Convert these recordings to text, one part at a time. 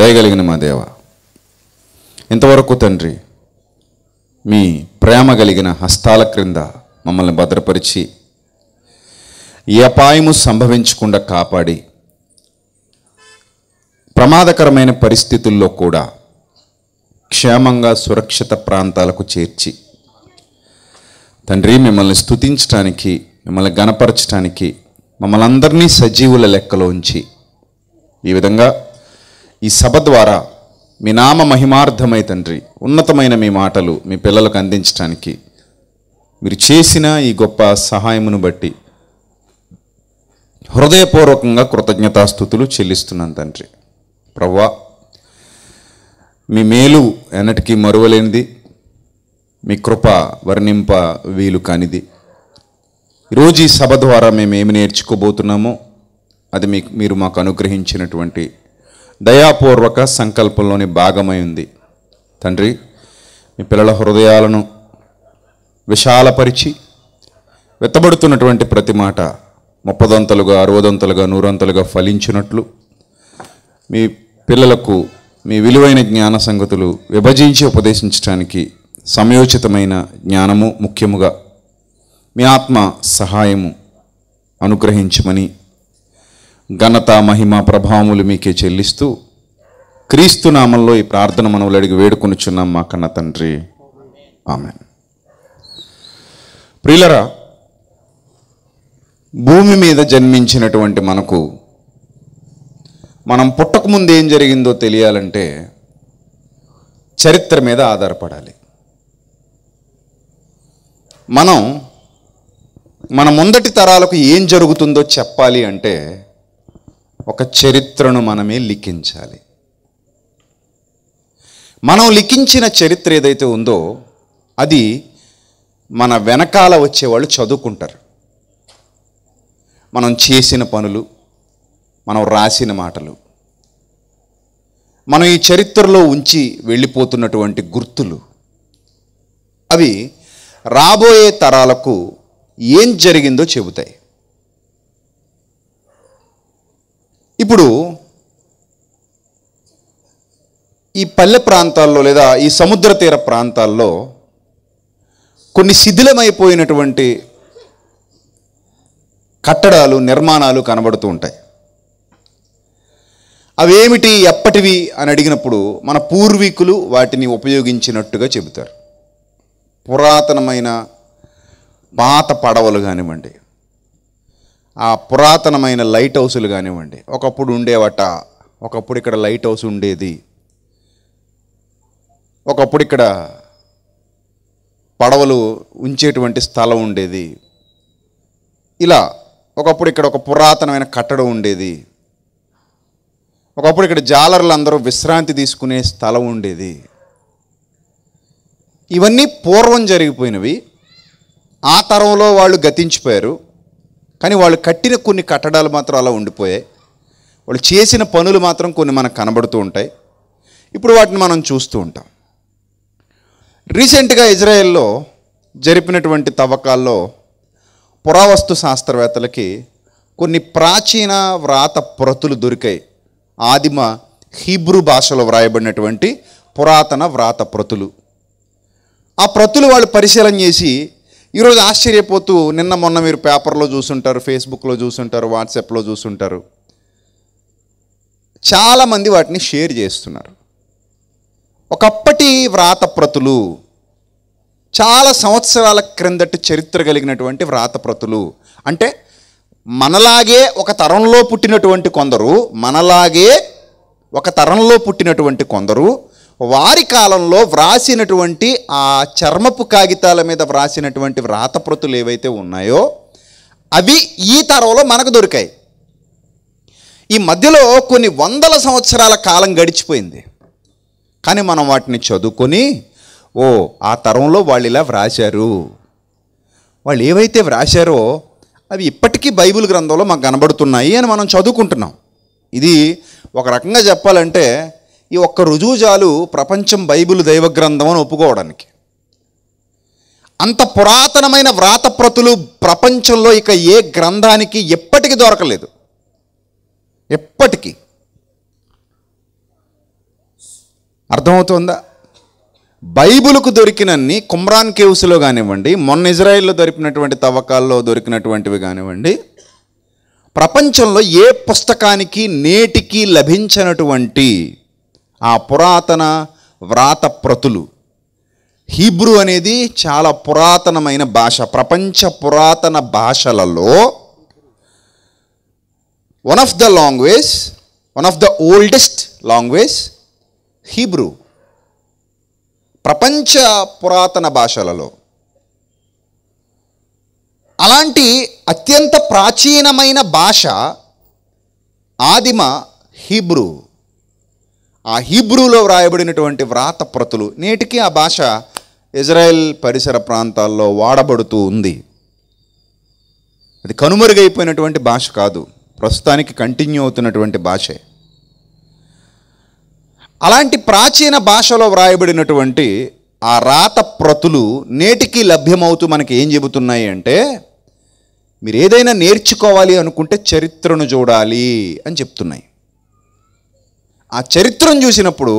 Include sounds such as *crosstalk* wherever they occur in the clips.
దయగలిగిన మా దేవ ఇంతవరకు తండ్రి మీ ప్రేమ కలిగిన హస్తాల క్రింద మమ్మల్ని భద్రపరిచి ఈ అపాయము సంభవించకుండా కాపాడి ప్రమాదకరమైన పరిస్థితుల్లో కూడా క్షేమంగా సురక్షిత ప్రాంతాలకు చేర్చి తండ్రి మిమ్మల్ని స్థుతించడానికి మిమ్మల్ని గనపరచడానికి మమ్మల్ని అందరినీ సజీవుల లెక్కలో ఉంచి ఈ విధంగా ఈ సభ ద్వారా మీ నామ మహిమార్థమై తండ్రి ఉన్నతమైన మీ మాటలు మీ పిల్లలకు అందించడానికి మీరు చేసిన ఈ గొప్ప సహాయమును బట్టి హృదయపూర్వకంగా కృతజ్ఞతాస్థుతులు చెల్లిస్తున్నాను తండ్రి ప్రవ్వా మీ మేలు ఎన్నటికీ మరువలేనిది మీ కృప వర్ణింప వీలు కానిది ఈరోజు ఈ సభ ద్వారా మేము ఏమి నేర్చుకోబోతున్నామో అది మీకు మీరు మాకు అనుగ్రహించినటువంటి దయాపూర్వక సంకల్పంలోని భాగమై ఉంది తండ్రి మీ పిల్లల హృదయాలను విశాలపరిచి వెత్తబడుతున్నటువంటి ప్రతి మాట ముప్పదంతలుగా అరవదంతలుగా నూరంతలుగా ఫలించినట్లు మీ పిల్లలకు మీ విలువైన జ్ఞాన సంగతులు విభజించి ఉపదేశించడానికి సమయోచితమైన జ్ఞానము ముఖ్యముగా మీ ఆత్మ సహాయము అనుగ్రహించమని ఘనత మహిమ ప్రభావములు మీకే చెల్లిస్తూ క్రీస్తు నామంలో ఈ ప్రార్థన మనవులు అడిగి వేడుకొనిచున్నాం మా కన్న తండ్రి ఆమె ప్రిలరా భూమి మీద జన్మించినటువంటి మనకు మనం పుట్టకముందు ఏం జరిగిందో తెలియాలంటే చరిత్ర మీద ఆధారపడాలి మనం మన ముందటి తరాలకు ఏం జరుగుతుందో చెప్పాలి అంటే ఒక చరిత్రను మనమే లిఖించాలి మనం లిఖించిన చరిత్ర ఏదైతే ఉందో అది మన వెనకాల వచ్చేవాళ్ళు చదువుకుంటారు మనం చేసిన పనులు మనం రాసిన మాటలు మనం ఈ చరిత్రలో ఉంచి వెళ్ళిపోతున్నటువంటి గుర్తులు అవి రాబోయే తరాలకు ఏం జరిగిందో చెబుతాయి ఇప్పుడు ఈ పల్లె ప్రాంతాల్లో లేదా ఈ సముద్ర తీర ప్రాంతాల్లో కొన్ని శిథిలమైపోయినటువంటి కట్టడాలు నిర్మాణాలు కనబడుతూ ఉంటాయి అవేమిటి ఎప్పటివి అని అడిగినప్పుడు మన పూర్వీకులు వాటిని ఉపయోగించినట్టుగా చెబుతారు పురాతనమైన పాత పడవలు కానివ్వండి ఆ పురాతనమైన లైట్ హౌసులు కానివ్వండి ఒకప్పుడు ఉండేవట ఒకప్పుడు ఇక్కడ లైట్ హౌస్ ఉండేది ఒకప్పుడు ఇక్కడ పడవలు ఉంచేటువంటి స్థలం ఉండేది ఇలా ఒకప్పుడు ఇక్కడ ఒక పురాతనమైన కట్టడం ఉండేది ఒకప్పుడు ఇక్కడ జాలర్లు అందరూ విశ్రాంతి తీసుకునే స్థలం ఉండేది ఇవన్నీ పూర్వం జరిగిపోయినవి ఆ తరంలో వాళ్ళు గతించిపోయారు కానీ వాళ్ళు కట్టిన కొన్ని కట్టడాలు మాత్రం అలా ఉండిపోయాయి వాళ్ళు చేసిన పనులు మాత్రం కొన్ని మనకు కనబడుతూ ఉంటాయి ఇప్పుడు వాటిని మనం చూస్తూ ఉంటాం రీసెంట్గా ఇజ్రాయెల్లో జరిపినటువంటి తవ్వకాల్లో పురావస్తు శాస్త్రవేత్తలకి కొన్ని ప్రాచీన వ్రాత ప్రతులు దొరికాయి ఆదిమ హీబ్రూ భాషలో వ్రాయబడినటువంటి పురాతన వ్రాత ప్రతులు ఆ ప్రతులు వాళ్ళు పరిశీలన చేసి ఈరోజు ఆశ్చర్యపోతూ నిన్న మొన్న మీరు పేపర్లో చూసుంటారు ఫేస్బుక్లో చూసుంటారు వాట్సాప్లో చూసుంటారు చాలామంది వాటిని షేర్ చేస్తున్నారు ఒకప్పటి వ్రాత ప్రతులు చాలా సంవత్సరాల క్రిందటి చరిత్ర కలిగినటువంటి వ్రాతప్రతులు అంటే మనలాగే ఒక తరంలో పుట్టినటువంటి కొందరు మనలాగే ఒక తరంలో పుట్టినటువంటి కొందరు వారి కాలంలో వ్రాసినటువంటి ఆ చర్మపు కాగితాల మీద వ్రాసినటువంటి వ్రాతప్రతులు ఏవైతే ఉన్నాయో అవి ఈ తరంలో మనకు దొరికాయి ఈ మధ్యలో కొన్ని వందల సంవత్సరాల కాలం గడిచిపోయింది కానీ మనం వాటిని చదువుకొని ఓ ఆ తరంలో వాళ్ళు ఇలా వ్రాశారు వాళ్ళు ఏవైతే వ్రాశారో అవి ఇప్పటికీ బైబిల్ గ్రంథంలో మాకు కనబడుతున్నాయి అని మనం చదువుకుంటున్నాం ఇది ఒక రకంగా చెప్పాలంటే ఈ ఒక్క రుజువు చాలు ప్రపంచం బైబిల్ దైవ గ్రంథం అని ఒప్పుకోవడానికి అంత పురాతనమైన వ్రాతప్రతులు ప్రపంచంలో ఇక ఏ గ్రంథానికి ఎప్పటికీ దొరకలేదు ఎప్పటికీ అర్థమవుతుందా బైబుల్కు దొరికినన్ని కుమ్రాన్ కేవ్స్లో కానివ్వండి మొన్న ఇజ్రాయిల్లో దొరికినటువంటి తవ్వకాల్లో దొరికినటువంటివి కానివ్వండి ప్రపంచంలో ఏ పుస్తకానికి నేటికి లభించినటువంటి ఆ పురాతన వ్రాత ప్రతులు హీబ్రూ అనేది చాలా పురాతనమైన భాష ప్రపంచ పురాతన భాషలలో one of the language one of the oldest language Hebrew ప్రపంచ పురాతన భాషలలో అలాంటి అత్యంత ప్రాచీనమైన భాష ఆదిమ హీబ్రూ ఆ హీబ్రూలో వ్రాయబడినటువంటి వ్రాత ప్రతులు నేటికి ఆ భాష ఇజ్రాయెల్ పరిసర ప్రాంతాల్లో వాడబడుతూ ఉంది అది కనుమరుగైపోయినటువంటి భాష కాదు ప్రస్తుతానికి కంటిన్యూ అవుతున్నటువంటి భాషే అలాంటి ప్రాచీన భాషలో వ్రాయబడినటువంటి ఆ రాత ప్రతులు నేటికి లభ్యమవుతూ మనకి ఏం చెబుతున్నాయి అంటే మీరు ఏదైనా నేర్చుకోవాలి అనుకుంటే చరిత్రను చూడాలి అని చెప్తున్నాయి ఆ చరిత్రను చూసినప్పుడు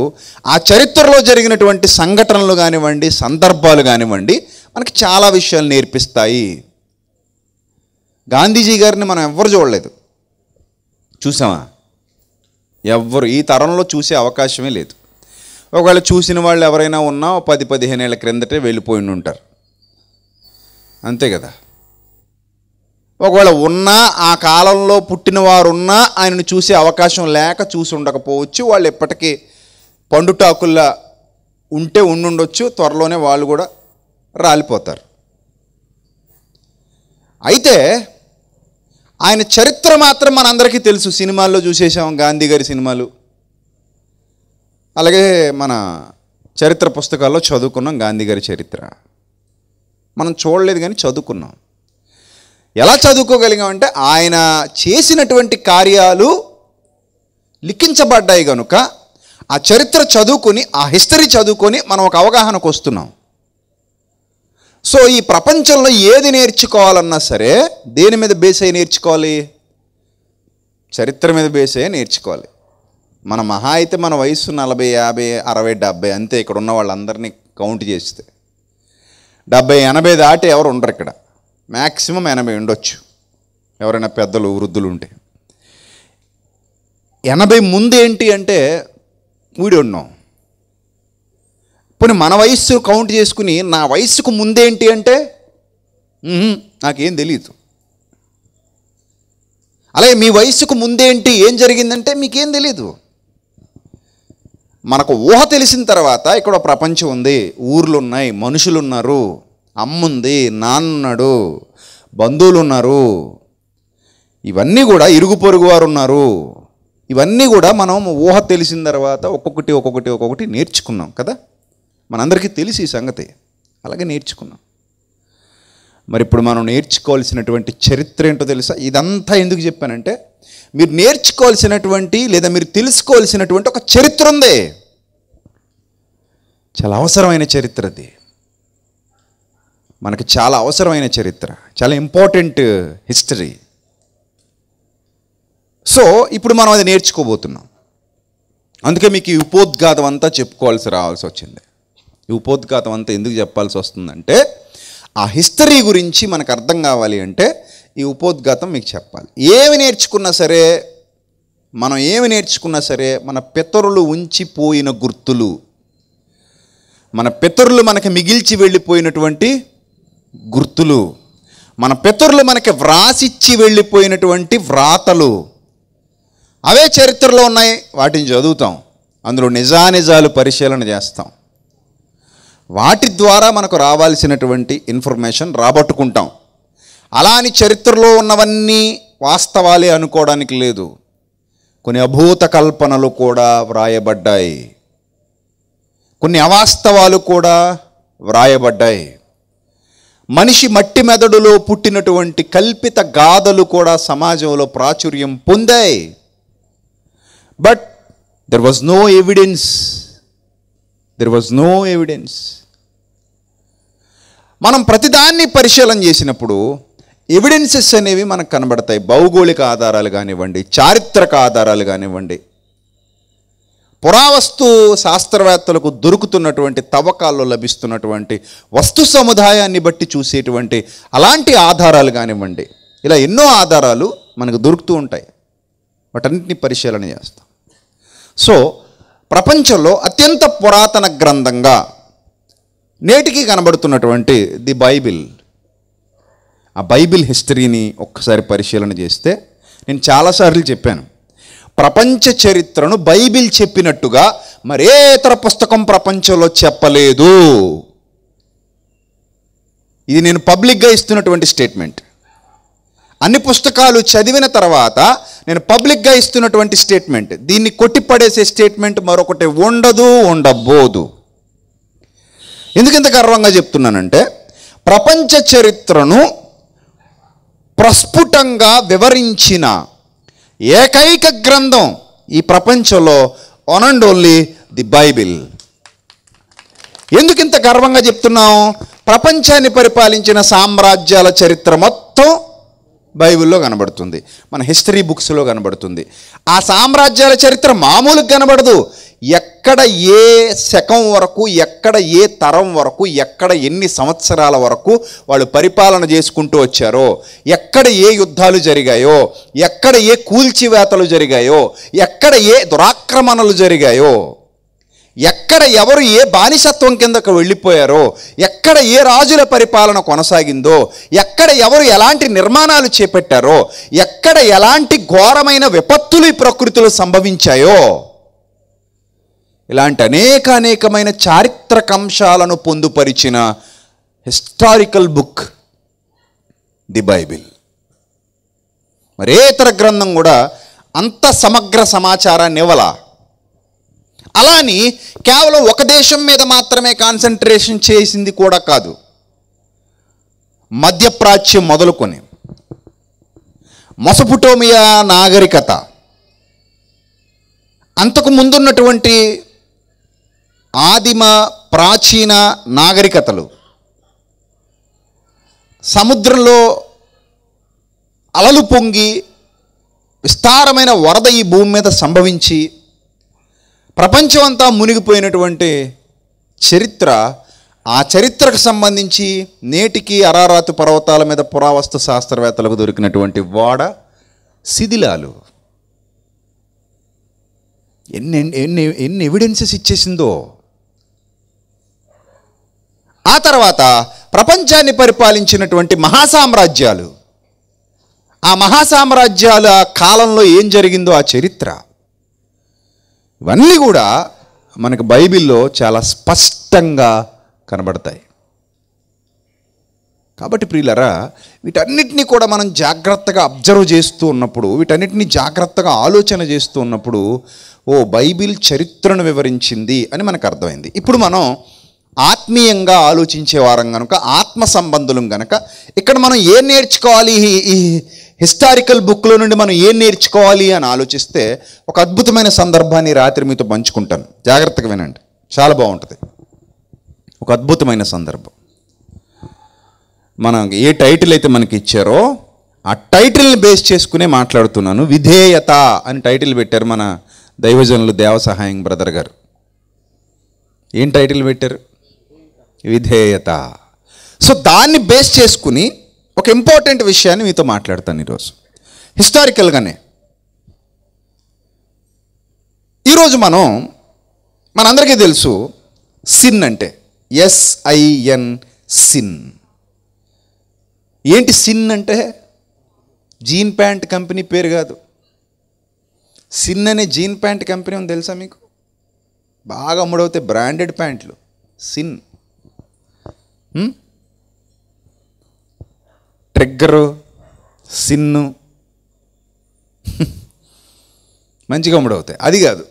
ఆ చరిత్రలో జరిగినటువంటి సంఘటనలు కానివ్వండి సందర్భాలు కానివ్వండి మనకి చాలా విషయాలు నేర్పిస్తాయి గాంధీజీ గారిని మనం ఎవ్వరు చూడలేదు చూసామా ఎవ్వరు ఈ తరంలో చూసే అవకాశమే లేదు ఒకవేళ చూసిన వాళ్ళు ఎవరైనా ఉన్నా పది పదిహేను ఏళ్ళ క్రిందటే వెళ్ళిపోయి ఉంటారు అంతే కదా ఒకవేళ ఉన్నా ఆ కాలంలో పుట్టిన వారు ఉన్నా ఆయనను చూసే అవకాశం లేక చూసి ఉండకపోవచ్చు వాళ్ళు ఇప్పటికీ పండుటాకుల్లా ఉంటే ఉండుండొచ్చు త్వరలోనే వాళ్ళు కూడా రాలిపోతారు అయితే ఆయన చరిత్ర మాత్రం మనందరికీ తెలుసు సినిమాల్లో చూసేసాం గాంధీ గారి సినిమాలు అలాగే మన చరిత్ర పుస్తకాల్లో చదువుకున్నాం గాంధీ గారి చరిత్ర మనం చూడలేదు కానీ చదువుకున్నాం ఎలా చదువుకోగలిగామంటే ఆయన చేసినటువంటి కార్యాలు లిఖించబడ్డాయి కనుక ఆ చరిత్ర చదువుకొని ఆ హిస్టరీ చదువుకొని మనం ఒక అవగాహనకు వస్తున్నాం సో ఈ ప్రపంచంలో ఏది నేర్చుకోవాలన్నా సరే దేని మీద బేస్ అయి నేర్చుకోవాలి చరిత్ర మీద బేస్ అయ్యి నేర్చుకోవాలి మన మహా అయితే మన వయసు నలభై యాభై అరవై డెబ్బై అంతే ఇక్కడ ఉన్న వాళ్ళందరినీ కౌంట్ చేస్తే డెబ్బై ఎనభై దాటి ఎవరు ఉండరు ఇక్కడ మ్యాక్సిమం ఎనభై ఉండొచ్చు ఎవరైనా పెద్దలు వృద్ధులు ఉంటే ఎనభై ముందు ఏంటి అంటే ఊడి ఉన్నాం పోనీ మన వయస్సు కౌంట్ చేసుకుని నా వయస్సుకు ముందేంటి అంటే నాకేం తెలియదు అలాగే మీ వయస్సుకు ముందేంటి ఏం జరిగిందంటే మీకేం తెలియదు మనకు ఊహ తెలిసిన తర్వాత ఇక్కడ ప్రపంచం ఉంది ఊర్లు ఉన్నాయి మనుషులు ఉన్నారు అమ్ముంది నాన్నున్నాడు బంధువులు ఉన్నారు ఇవన్నీ కూడా ఇరుగు పొరుగు వారు ఉన్నారు ఇవన్నీ కూడా మనం ఊహ తెలిసిన తర్వాత ఒక్కొక్కటి ఒక్కొక్కటి ఒక్కొక్కటి నేర్చుకున్నాం కదా మనందరికీ తెలిసి ఈ సంగతి అలాగే నేర్చుకున్నాం మరి ఇప్పుడు మనం నేర్చుకోవాల్సినటువంటి చరిత్ర ఏంటో తెలుసా ఇదంతా ఎందుకు చెప్పానంటే మీరు నేర్చుకోవాల్సినటువంటి లేదా మీరు తెలుసుకోవాల్సినటువంటి ఒక చరిత్ర ఉంది చాలా అవసరమైన చరిత్ర అది మనకు చాలా అవసరమైన చరిత్ర చాలా ఇంపార్టెంట్ హిస్టరీ సో ఇప్పుడు మనం అది నేర్చుకోబోతున్నాం అందుకే మీకు ఈ ఉపోద్ఘాతం అంతా చెప్పుకోవాల్సి రావాల్సి వచ్చింది ఈ ఉపోద్ఘాతం అంతా ఎందుకు చెప్పాల్సి వస్తుందంటే ఆ హిస్టరీ గురించి మనకు అర్థం కావాలి అంటే ఈ ఉపోద్ఘాతం మీకు చెప్పాలి ఏమి నేర్చుకున్నా సరే మనం ఏమి నేర్చుకున్నా సరే మన పితరులు ఉంచిపోయిన గుర్తులు మన పితరులు మనకి మిగిల్చి వెళ్ళిపోయినటువంటి గుర్తులు మన పితరులు మనకి వ్రాసిచ్చి వెళ్ళిపోయినటువంటి వ్రాతలు అవే చరిత్రలో ఉన్నాయి వాటిని చదువుతాం అందులో నిజానిజాలు పరిశీలన చేస్తాం వాటి ద్వారా మనకు రావాల్సినటువంటి ఇన్ఫర్మేషన్ రాబట్టుకుంటాం అలా అని చరిత్రలో ఉన్నవన్నీ వాస్తవాలే అనుకోవడానికి లేదు కొన్ని అభూత కల్పనలు కూడా వ్రాయబడ్డాయి కొన్ని అవాస్తవాలు కూడా వ్రాయబడ్డాయి మనిషి మట్టి మెదడులో పుట్టినటువంటి కల్పిత గాథలు కూడా సమాజంలో ప్రాచుర్యం పొందాయి but there was no evidence there was no evidence మనం ప్రతిదాన్ని పరిశీలన చేసినప్పుడు ఎవిడెన్సెస్ అనేవి మనకు కనబడతాయి భౌగోళిక ఆధారాలు కానివ్వండి చారిత్రక ఆధారాలు కానివ్వండి పురావస్తు శాస్త్రవేత్తలకు దొరుకుతున్నటువంటి తవ్వకాల్లో లభిస్తున్నటువంటి వస్తు సముదాయాన్ని బట్టి చూసేటువంటి అలాంటి ఆధారాలు కానివ్వండి ఇలా ఎన్నో ఆధారాలు మనకు దొరుకుతూ ఉంటాయి వాటన్నిటిని పరిశీలన చేస్తాం సో ప్రపంచంలో అత్యంత పురాతన గ్రంథంగా నేటికి కనబడుతున్నటువంటి ది బైబిల్ ఆ బైబిల్ హిస్టరీని ఒక్కసారి పరిశీలన చేస్తే నేను చాలాసార్లు చెప్పాను ప్రపంచ చరిత్రను బైబిల్ చెప్పినట్టుగా మరే ఇతర పుస్తకం ప్రపంచంలో చెప్పలేదు ఇది నేను పబ్లిక్గా ఇస్తున్నటువంటి స్టేట్మెంట్ అన్ని పుస్తకాలు చదివిన తర్వాత నేను పబ్లిక్గా ఇస్తున్నటువంటి స్టేట్మెంట్ దీన్ని కొట్టిపడేసే స్టేట్మెంట్ మరొకటి ఉండదు ఉండబోదు ఎందుకు ఇంత గర్వంగా చెప్తున్నానంటే ప్రపంచ చరిత్రను ప్రస్ఫుటంగా వివరించిన ఏకైక గ్రంథం ఈ ప్రపంచంలో one and only the Bible ఎందుకు ఇంత గర్వంగా చెప్తున్నాం ప్రపంచాన్ని పరిపాలించిన సామ్రాజ్యాల చరిత్ర మొత్తం బైబిల్లో కనబడుతుంది మన హిస్టరీ బుక్స్లో కనబడుతుంది ఆ సామ్రాజ్యాల చరిత్ర మామూలుగా కనబడదు ఎక్కడ ఏ శకం వరకు ఎక్కడ ఏ తరం వరకు ఎక్కడ ఎన్ని సంవత్సరాల వరకు వాళ్ళు పరిపాలన చేసుకుంటూ వచ్చారో ఎక్కడ ఏ యుద్ధాలు జరిగాయో ఎక్కడ ఏ కూల్చివేతలు జరిగాయో ఎక్కడ ఏ దురాక్రమణలు జరిగాయో ఎక్కడ ఎవరు ఏ బానిసత్వం కిందకు వెళ్ళిపోయారో ఎక్కడ ఏ రాజుల పరిపాలన కొనసాగిందో ఎక్కడ ఎవరు ఎలాంటి నిర్మాణాలు చేపట్టారో ఎక్కడ ఎలాంటి ఘోరమైన విపత్తులు ఈ ప్రకృతిలో సంభవించాయో ఇలాంటి అనేక అనేకమైన చారిత్రక అంశాలను పొందుపరిచిన హిస్టారికల్ బుక్ ది బైబిల్ మరే ఇతర గ్రంథం కూడా అంత సమగ్ర సమాచారాన్ని ఇవ్వలా అలాని కేవలం ఒక దేశం మీద మాత్రమే కాన్సన్ట్రేషన్ చేసింది కూడా కాదు మధ్యప్రాచ్యం మొదలుకొని మొసపుటోమియా నాగరికత అంతకు ముందున్నటువంటి ఆదిమ ప్రాచీన నాగరికతలు సముద్రంలో అలలు పొంగి విస్తారమైన వరద ఈ భూమి మీద సంభవించి ప్రపంచమంతా మునిగిపోయినటువంటి చరిత్ర ఆ చరిత్రకు సంబంధించి నేటికి అరారాతు పర్వతాల మీద పురావస్తు శాస్త్రవేత్తలకు దొరికినటువంటి వాడ శిథిలాలు ఎన్ని ఎన్ని ఎన్ని ఎవిడెన్సెస్ ఇచ్చేసిందో ఆ తర్వాత ప్రపంచాన్ని పరిపాలించినటువంటి మహాసామ్రాజ్యాలు ఆ మహాసామ్రాజ్యాల కాలంలో ఏం జరిగిందో ఆ చరిత్ర ఇవన్నీ కూడా మనకు బైబిల్లో చాలా స్పష్టంగా కనబడతాయి కాబట్టి ప్రియులరా వీటన్నిటినీ కూడా మనం జాగ్రత్తగా అబ్జర్వ్ చేస్తూ ఉన్నప్పుడు వీటన్నిటినీ జాగ్రత్తగా ఆలోచన చేస్తూ ఉన్నప్పుడు ఓ బైబిల్ చరిత్రను వివరించింది అని మనకు అర్థమైంది ఇప్పుడు మనం ఆత్మీయంగా ఆలోచించే వారం కనుక ఆత్మ సంబంధులం కనుక ఇక్కడ మనం ఏం నేర్చుకోవాలి హిస్టారికల్ బుక్లో నుండి మనం ఏం నేర్చుకోవాలి అని ఆలోచిస్తే ఒక అద్భుతమైన సందర్భాన్ని రాత్రి మీతో పంచుకుంటాను జాగ్రత్తగా వినండి చాలా బాగుంటుంది ఒక అద్భుతమైన సందర్భం మనం ఏ టైటిల్ అయితే మనకి ఇచ్చారో ఆ టైటిల్ని బేస్ చేసుకునే మాట్లాడుతున్నాను విధేయత అని టైటిల్ పెట్టారు మన దైవజనులు దేవ సహాయం బ్రదర్ గారు ఏం టైటిల్ పెట్టారు విధేయత సో దాన్ని బేస్ చేసుకుని ఒక ఇంపార్టెంట్ విషయాన్ని మీతో మాట్లాడతాను ఈరోజు హిస్టారికల్గానే ఈరోజు మనం మనందరికీ తెలుసు సిన్ అంటే ఎస్ఐఎన్ సిన్ ఏంటి సిన్ అంటే జీన్ ప్యాంట్ కంపెనీ పేరు కాదు సిన్ అనే జీన్ ప్యాంట్ కంపెనీ ఉంది తెలుసా మీకు బాగా అమ్ముడవుతాయి బ్రాండెడ్ ప్యాంట్లు సిన్ ట్రిగ్గరు సిన్ను మంచిగా అవుతాయి అది కాదు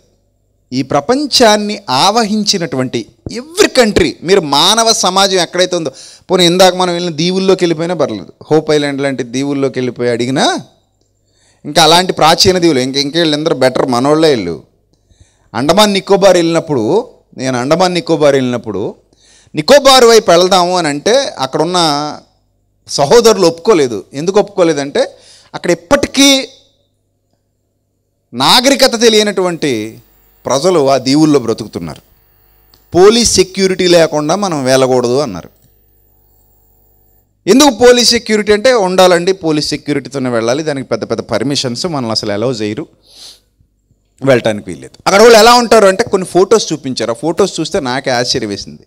ఈ ప్రపంచాన్ని ఆవహించినటువంటి ఎవ్రీ కంట్రీ మీరు మానవ సమాజం ఎక్కడైతే ఉందో పోనీ ఇందాక మనం వెళ్ళిన దీవుల్లోకి వెళ్ళిపోయినా పర్లేదు హోప్ ఐలాండ్ లాంటి దీవుల్లోకి వెళ్ళిపోయి అడిగినా ఇంకా అలాంటి ప్రాచీన దీవులు ఇంక ఇంకెళ్ళందరూ బెటర్ మనోళ్ళే వెళ్ళు అండమాన్ నికోబార్ వెళ్ళినప్పుడు నేను అండమాన్ నికోబార్ వెళ్ళినప్పుడు నికోబార్ వైపు వెళదాము అని అంటే అక్కడున్న సహోదరులు ఒప్పుకోలేదు ఎందుకు ఒప్పుకోలేదంటే అక్కడ ఎప్పటికీ నాగరికత తెలియనటువంటి ప్రజలు ఆ దీవుల్లో బ్రతుకుతున్నారు పోలీస్ సెక్యూరిటీ లేకుండా మనం వెళ్ళకూడదు అన్నారు ఎందుకు పోలీస్ సెక్యూరిటీ అంటే ఉండాలండి పోలీస్ సెక్యూరిటీతోనే వెళ్ళాలి దానికి పెద్ద పెద్ద పర్మిషన్స్ మనల్ని అసలు ఎలా చేయరు వెళ్ళటానికి వీల్లేదు అక్కడ వాళ్ళు ఎలా ఉంటారు అంటే కొన్ని ఫొటోస్ చూపించారు ఆ ఫొటోస్ చూస్తే నాకే ఆశ్చర్యం వేసింది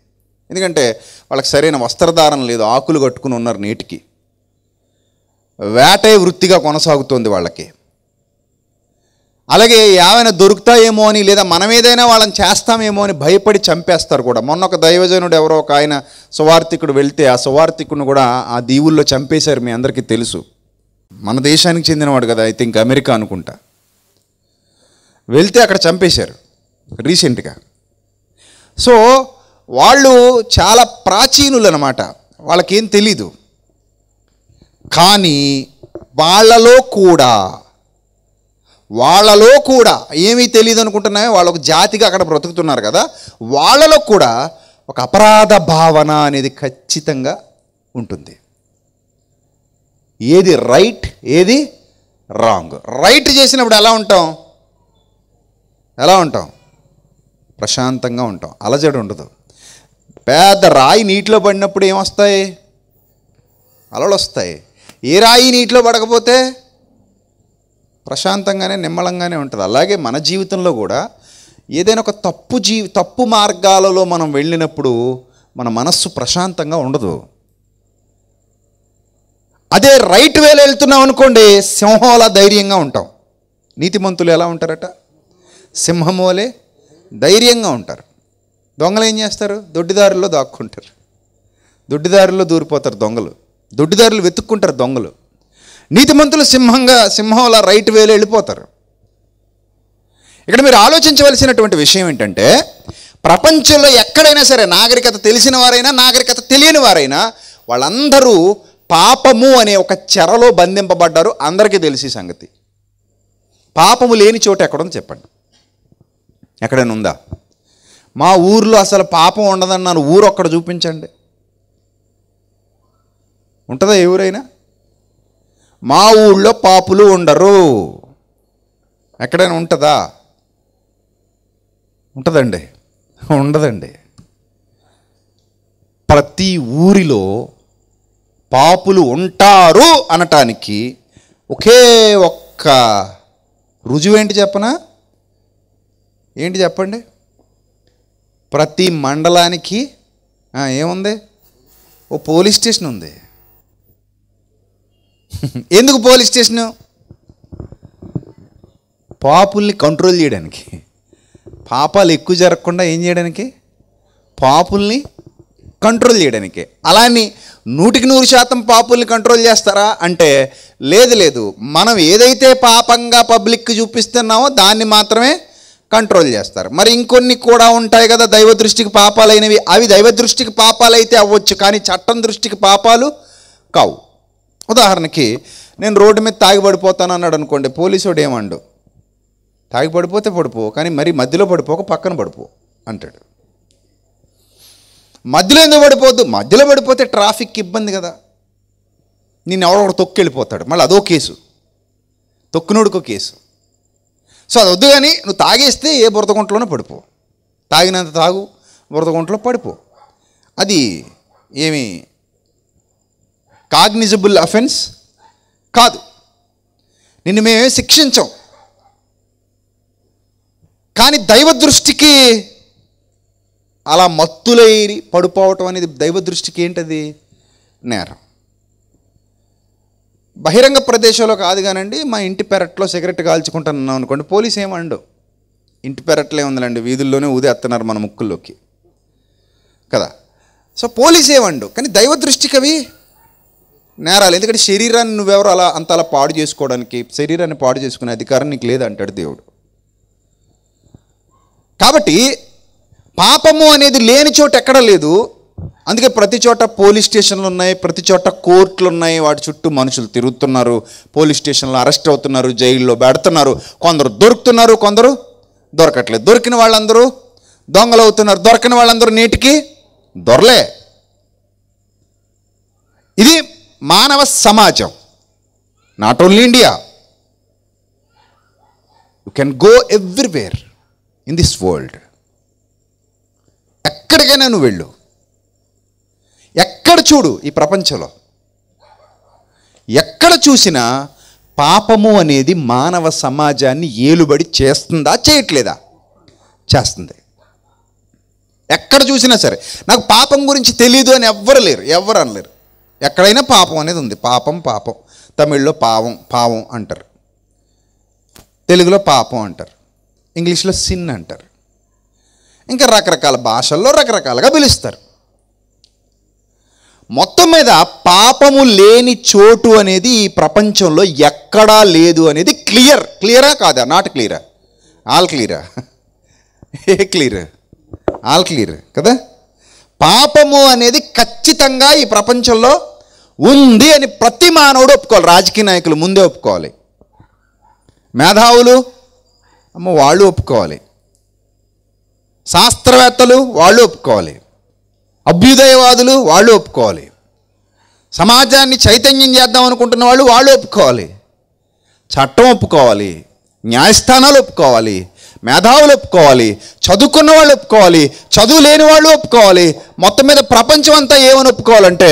ఎందుకంటే వాళ్ళకి సరైన వస్త్రధారణ లేదు ఆకులు కట్టుకుని ఉన్నారు నేటికి వేటే వృత్తిగా కొనసాగుతోంది వాళ్ళకి అలాగే ఏమైనా దొరుకుతాయేమో అని లేదా మనం ఏదైనా వాళ్ళని చేస్తామేమో అని భయపడి చంపేస్తారు కూడా మొన్న ఒక దైవజనుడు ఎవరో ఒక ఆయన సువార్థికుడు వెళ్తే ఆ సువార్థికుడిని కూడా ఆ దీవుల్లో చంపేశారు మీ అందరికీ తెలుసు మన దేశానికి చెందినవాడు కదా ఐ థింక్ అమెరికా అనుకుంటా వెళ్తే అక్కడ చంపేశారు రీసెంట్గా సో వాళ్ళు చాలా ప్రాచీనులు అనమాట వాళ్ళకేం తెలీదు కానీ వాళ్ళలో కూడా వాళ్ళలో కూడా ఏమీ తెలియదు అనుకుంటున్నాయో వాళ్ళ ఒక జాతిగా అక్కడ బ్రతుకుతున్నారు కదా వాళ్ళలో కూడా ఒక అపరాధ భావన అనేది ఖచ్చితంగా ఉంటుంది ఏది రైట్ ఏది రాంగ్ రైట్ చేసినప్పుడు ఎలా ఉంటాం ఎలా ఉంటాం ప్రశాంతంగా ఉంటాం అలజడి ఉండదు పెద్ద రాయి నీటిలో పడినప్పుడు ఏమొస్తాయి అలలు వస్తాయి ఏ రాయి నీటిలో పడకపోతే ప్రశాంతంగానే నిమ్మలంగానే ఉంటుంది అలాగే మన జీవితంలో కూడా ఏదైనా ఒక తప్పు జీ తప్పు మార్గాలలో మనం వెళ్ళినప్పుడు మన మనస్సు ప్రశాంతంగా ఉండదు అదే రైట్ వేలో వెళ్తున్నాం అనుకోండి సింహంలా ధైర్యంగా ఉంటాం నీతిమంతులు ఎలా ఉంటారట సింహం వలె ధైర్యంగా ఉంటారు దొంగలు ఏం చేస్తారు దొడ్డిదారుల్లో దాక్కుంటారు దొడ్డిదారుల్లో దూరిపోతారు దొంగలు దొడ్డిదారులు వెతుక్కుంటారు దొంగలు నీతిమంతులు సింహంగా సింహంలా రైట్ వేలో వెళ్ళిపోతారు ఇక్కడ మీరు ఆలోచించవలసినటువంటి విషయం ఏంటంటే ప్రపంచంలో ఎక్కడైనా సరే నాగరికత తెలిసిన వారైనా నాగరికత తెలియని వారైనా వాళ్ళందరూ పాపము అనే ఒక చెరలో బంధింపబడ్డారు అందరికీ తెలిసి సంగతి పాపము లేని చోట ఎక్కడుందో చెప్పండి ఎక్కడైనా ఉందా మా ఊర్లో అసలు పాపం ఉండదన్నాను ఊరు ఒక్కడ చూపించండి ఉంటుందా ఎవరైనా మా ఊళ్ళో పాపులు ఉండరు ఎక్కడైనా ఉంటుందా ఉంటుందండి ఉండదండి ప్రతి ఊరిలో పాపులు ఉంటారు అనటానికి ఒకే ఒక్క రుజువు ఏంటి చెప్పనా ఏంటి చెప్పండి ప్రతి మండలానికి ఏముంది ఓ పోలీస్ స్టేషన్ ఉంది *laughs* ఎందుకు పోలీస్ స్టేషను పాపుల్ని కంట్రోల్ చేయడానికి పాపాలు ఎక్కువ జరగకుండా ఏం చేయడానికి పాపుల్ని కంట్రోల్ చేయడానికి అలాని నూటికి నూరు శాతం పాపుల్ని కంట్రోల్ చేస్తారా అంటే లేదు లేదు మనం ఏదైతే పాపంగా పబ్లిక్కి చూపిస్తున్నామో దాన్ని మాత్రమే కంట్రోల్ చేస్తారు మరి ఇంకొన్ని కూడా ఉంటాయి కదా దైవ దృష్టికి పాపాలైనవి అవి దైవ దృష్టికి పాపాలైతే అవ్వచ్చు కానీ చట్టం దృష్టికి పాపాలు కావు ఉదాహరణకి నేను రోడ్డు మీద తాగి పడిపోతాను అన్నాడు అనుకోండి పోలీసుడు ఏమండు తాగి పడిపోతే పడిపో కానీ మరి మధ్యలో పడిపోక పక్కన పడిపో అంటాడు మధ్యలో ఎందుకు పడిపోద్దు మధ్యలో పడిపోతే ట్రాఫిక్ ఇబ్బంది కదా నేను తొక్కి వెళ్ళిపోతాడు మళ్ళీ అదో కేసు తొక్కునోడుకో కేసు సో అది వద్దు కానీ నువ్వు తాగేస్తే ఏ బురదగుంటలోనే పడిపో తాగినంత తాగు బురదగుంటలో పడిపో అది ఏమి కాగ్నిజబుల్ అఫెన్స్ కాదు నిన్ను మేమేమి శిక్షించాం కానీ దైవ దృష్టికి అలా మత్తులై పడిపోవటం అనేది దైవ దృష్టికి ఏంటది నేరం బహిరంగ ప్రదేశంలో కాదు కానండి మా ఇంటి పెరట్లో సిగరెట్ కాల్చుకుంటాను అనుకోండి పోలీస్ ఏమండు ఇంటి పెరట్లే ఉందండి వీధుల్లోనే ఊదేస్తున్నారు మన ముక్కుల్లోకి కదా సో పోలీస్ ఏమండు కానీ దైవ దృష్టి కవి నేరాలు ఎందుకంటే శరీరాన్ని నువ్వెవరు అలా అంత అలా పాడు చేసుకోవడానికి శరీరాన్ని పాడు చేసుకునే అధికారం నీకు లేదంటాడు దేవుడు కాబట్టి పాపము అనేది లేని చోట ఎక్కడ లేదు అందుకే ప్రతి చోట పోలీస్ స్టేషన్లు ఉన్నాయి ప్రతి చోట కోర్టులు ఉన్నాయి వాటి చుట్టూ మనుషులు తిరుగుతున్నారు పోలీస్ స్టేషన్లో అరెస్ట్ అవుతున్నారు జైల్లో పెడుతున్నారు కొందరు దొరుకుతున్నారు కొందరు దొరకట్లేదు దొరికిన వాళ్ళందరూ దొంగలు అవుతున్నారు దొరకని వాళ్ళందరూ నీటికి దొరలే ఇది మానవ సమాజం not only India you can go everywhere in this world ఎక్కడికైనా నువ్వు వెళ్ళు ఎక్కడ చూడు ఈ ప్రపంచంలో ఎక్కడ చూసినా పాపము అనేది మానవ సమాజాన్ని ఏలుబడి చేస్తుందా చేయట్లేదా చేస్తుంది ఎక్కడ చూసినా సరే నాకు పాపం గురించి తెలీదు అని ఎవ్వరు లేరు ఎవ్వరు అనలేరు ఎక్కడైనా పాపం అనేది ఉంది పాపం పాపం తమిళ్లో పావం పావం అంటారు తెలుగులో పాపం అంటారు ఇంగ్లీష్లో సిన్ అంటారు ఇంకా రకరకాల భాషల్లో రకరకాలుగా పిలుస్తారు మొత్తం మీద పాపము లేని చోటు అనేది ఈ ప్రపంచంలో ఎక్కడా లేదు అనేది క్లియర్ క్లియరా కాదా నాట్ క్లియరా ఆల్ క్లియరా ఏ క్లియర్ ఆల్ క్లియర్ కదా పాపము అనేది ఖచ్చితంగా ఈ ప్రపంచంలో ఉంది అని ప్రతి మానవుడు ఒప్పుకోవాలి రాజకీయ నాయకులు ముందే ఒప్పుకోవాలి మేధావులు అమ్మ వాళ్ళు ఒప్పుకోవాలి శాస్త్రవేత్తలు వాళ్ళు ఒప్పుకోవాలి అభ్యుదయవాదులు వాళ్ళు ఒప్పుకోవాలి సమాజాన్ని చైతన్యం చేద్దాం అనుకుంటున్న వాళ్ళు వాళ్ళు ఒప్పుకోవాలి చట్టం ఒప్పుకోవాలి న్యాయస్థానాలు ఒప్పుకోవాలి మేధావులు ఒప్పుకోవాలి చదువుకున్న వాళ్ళు ఒప్పుకోవాలి చదువు లేని వాళ్ళు ఒప్పుకోవాలి మొత్తం మీద ప్రపంచం అంతా ఏమని ఒప్పుకోవాలంటే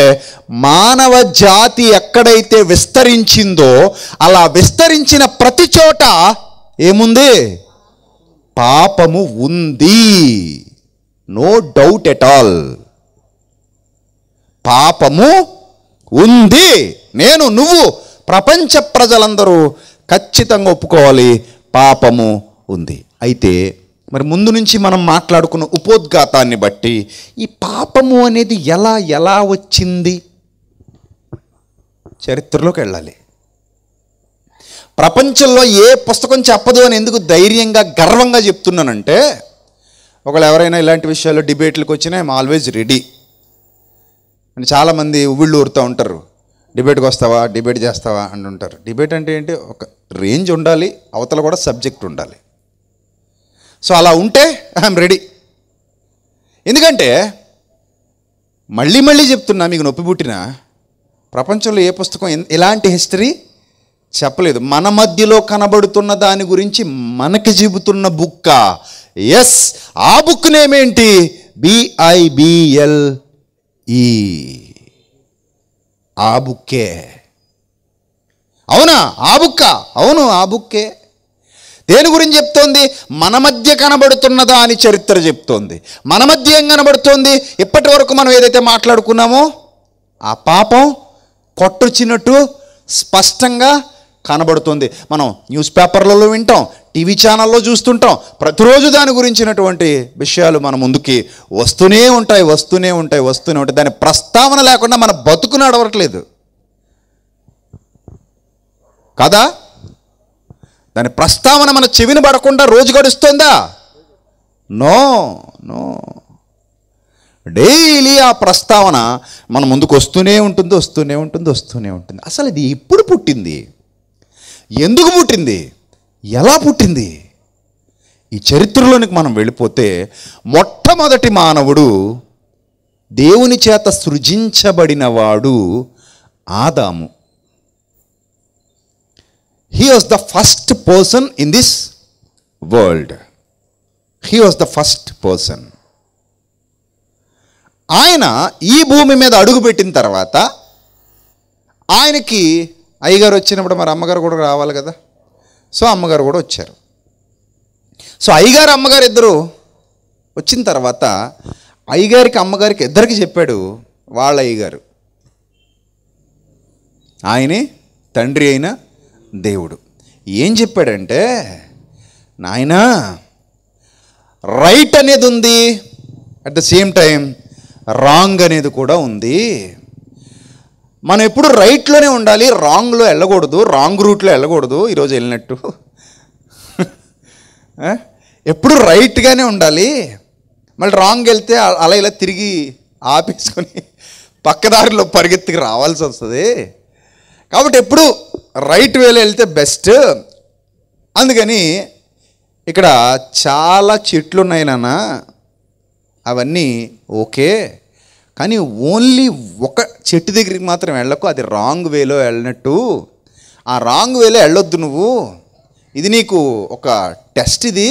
మానవ జాతి ఎక్కడైతే విస్తరించిందో అలా విస్తరించిన ప్రతి చోట ఏముంది పాపము ఉంది నో డౌట్ ఎట్ ఆల్ పాపము ఉంది నేను నువ్వు ప్రపంచ ప్రజలందరూ ఖచ్చితంగా ఒప్పుకోవాలి పాపము ఉంది అయితే మరి ముందు నుంచి మనం మాట్లాడుకున్న ఉపోద్ఘాతాన్ని బట్టి ఈ పాపము అనేది ఎలా ఎలా వచ్చింది చరిత్రలోకి వెళ్ళాలి ప్రపంచంలో ఏ పుస్తకం చెప్పదు అని ఎందుకు ధైర్యంగా గర్వంగా చెప్తున్నానంటే ఒకళ్ళు ఎవరైనా ఇలాంటి విషయాల్లో డిబేట్లకు వచ్చినా ఐమ్ ఆల్వేజ్ రెడీ అని చాలామంది ఉవ్విళ్ళు ఊరుతూ ఉంటారు డిబేట్కి వస్తావా డిబేట్ చేస్తావా అంటుంటారు డిబేట్ అంటే ఏంటి ఒక రేంజ్ ఉండాలి అవతల కూడా సబ్జెక్ట్ ఉండాలి సో అలా ఉంటే ఐఎమ్ రెడీ ఎందుకంటే మళ్ళీ మళ్ళీ చెప్తున్నా మీకు నొప్పి పుట్టిన ప్రపంచంలో ఏ పుస్తకం ఎలాంటి హిస్టరీ చెప్పలేదు మన మధ్యలో కనబడుతున్న దాని గురించి మనకి చెబుతున్న బుక్క ఎస్ ఆ బుక్ నేమేంటి బిఐబిఎల్ ఈ ఆబుక్కే అవునా ఆ బుక్క అవును ఆ బుక్కే దేని గురించి చెప్తోంది మన మధ్య కనబడుతున్నదా అని చరిత్ర చెప్తోంది మన మధ్య ఏం కనబడుతోంది ఇప్పటి వరకు మనం ఏదైతే మాట్లాడుకున్నామో ఆ పాపం కొట్టొచ్చినట్టు స్పష్టంగా కనబడుతుంది మనం న్యూస్ పేపర్లలో వింటాం టీవీ ఛానల్లో చూస్తుంటాం ప్రతిరోజు దాని గురించినటువంటి విషయాలు మన ముందుకి వస్తూనే ఉంటాయి వస్తూనే ఉంటాయి వస్తూనే ఉంటాయి దాని ప్రస్తావన లేకుండా మన బతుకు నడవట్లేదు కదా దాని ప్రస్తావన మన చెవిని పడకుండా రోజు గడుస్తుందా నో నో డైలీ ఆ ప్రస్తావన మన ముందుకు వస్తూనే ఉంటుంది వస్తూనే ఉంటుంది వస్తూనే ఉంటుంది అసలు ఇది ఎప్పుడు పుట్టింది ఎందుకు పుట్టింది ఎలా పుట్టింది ఈ చరిత్రలోనికి మనం వెళ్ళిపోతే మొట్టమొదటి మానవుడు దేవుని చేత సృజించబడినవాడు ఆదాము he was the first person in this world he was the first person ఆయన ఈ భూమి మీద అడుగుపెట్టిన తర్వాత ఆయనకి అయ్యగారు వచ్చినప్పుడు మరి అమ్మగారు కూడా రావాలి కదా సో అమ్మగారు కూడా వచ్చారు సో అయ్యగారు అమ్మగారు ఇద్దరు వచ్చిన తర్వాత అయ్యగారికి అమ్మగారికి ఇద్దరికి చెప్పాడు వాళ్ళ అయ్యగారు ఆయనే తండ్రి అయిన దేవుడు ఏం చెప్పాడంటే నాయన రైట్ అనేది ఉంది at the same time wrong అనేది కూడా ఉంది మనం ఎప్పుడు రైట్లోనే ఉండాలి రాంగ్లో వెళ్ళకూడదు రాంగ్ రూట్లో వెళ్ళకూడదు ఈరోజు వెళ్ళినట్టు *laughs* ఎప్పుడు రైట్గానే ఉండాలి మళ్ళీ రాంగ్ వెళ్తే అలా ఇలా తిరిగి ఆపేసుకొని *laughs* పక్కదారిలో పరిగెత్తికి రావాల్సి వస్తుంది కాబట్టి ఎప్పుడు రైట్ వేలో వెళ్తే బెస్ట్ అందుకని ఇక్కడ చాలా చెట్లు ఉన్నాయి నాన్న అవన్నీ ఓకే కానీ ఓన్లీ ఒక చెట్టు దగ్గరికి మాత్రం వెళ్ళకు అది రాంగ్ వేలో వెళ్ళినట్టు ఆ రాంగ్ వేలో వెళ్ళొద్దు నువ్వు ఇది నీకు ఒక టెస్ట్ ఇది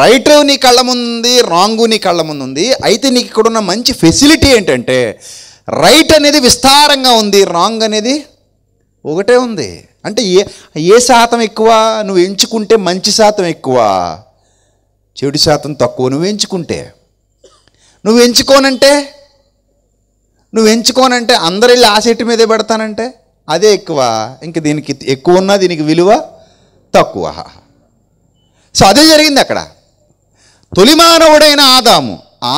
రైట్ నీ కళ్ళ ముందు రాంగ్ నీ కళ్ళ ముందు ఉంది అయితే నీకు ఇక్కడ ఉన్న మంచి ఫెసిలిటీ ఏంటంటే రైట్ అనేది విస్తారంగా ఉంది రాంగ్ అనేది ఒకటే ఉంది అంటే ఏ ఏ శాతం ఎక్కువ నువ్వు ఎంచుకుంటే మంచి శాతం ఎక్కువ చెడు శాతం తక్కువ నువ్వు ఎంచుకుంటే నువ్వు ఎంచుకోనంటే నువ్వు ఎంచుకోనంటే అందరు వెళ్ళి ఆ చెట్టు మీదే పెడతానంటే అదే ఎక్కువ ఇంక దీనికి ఎక్కువ ఉన్నా దీనికి విలువ తక్కువ సో అదే జరిగింది అక్కడ తొలి మానవుడైన ఆదాము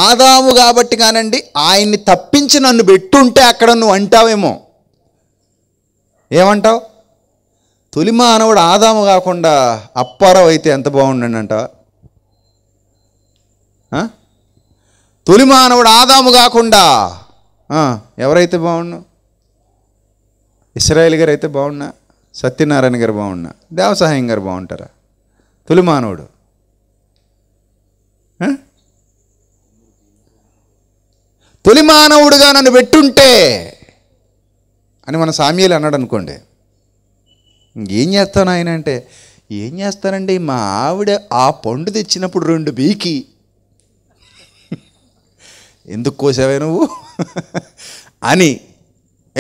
ఆదాము కాబట్టి కానండి ఆయన్ని తప్పించి నన్ను పెట్టుంటే అక్కడ నువ్వు అంటావేమో ఏమంటావు తొలి మానవుడు ఆదాము కాకుండా అప్పారావు అయితే ఎంత బాగుండండి అంటావా తొలి మానవుడు ఆదాము కాకుండా ఎవరైతే బాగుండు ఇస్రాయేల్ గారు అయితే బాగున్నా సత్యనారాయణ గారు బాగున్నా దేవసహాయం గారు బాగుంటారా తొలి మానవుడు తొలి మానవుడుగా నన్ను పెట్టుంటే అని మన సామ్యాలు అన్నాడు అనుకోండి ఇంకేం చేస్తాను ఆయన అంటే ఏం చేస్తానండి మా ఆవిడ ఆ పండు తెచ్చినప్పుడు రెండు బీకి ఎందుకు కోసావే నువ్వు అని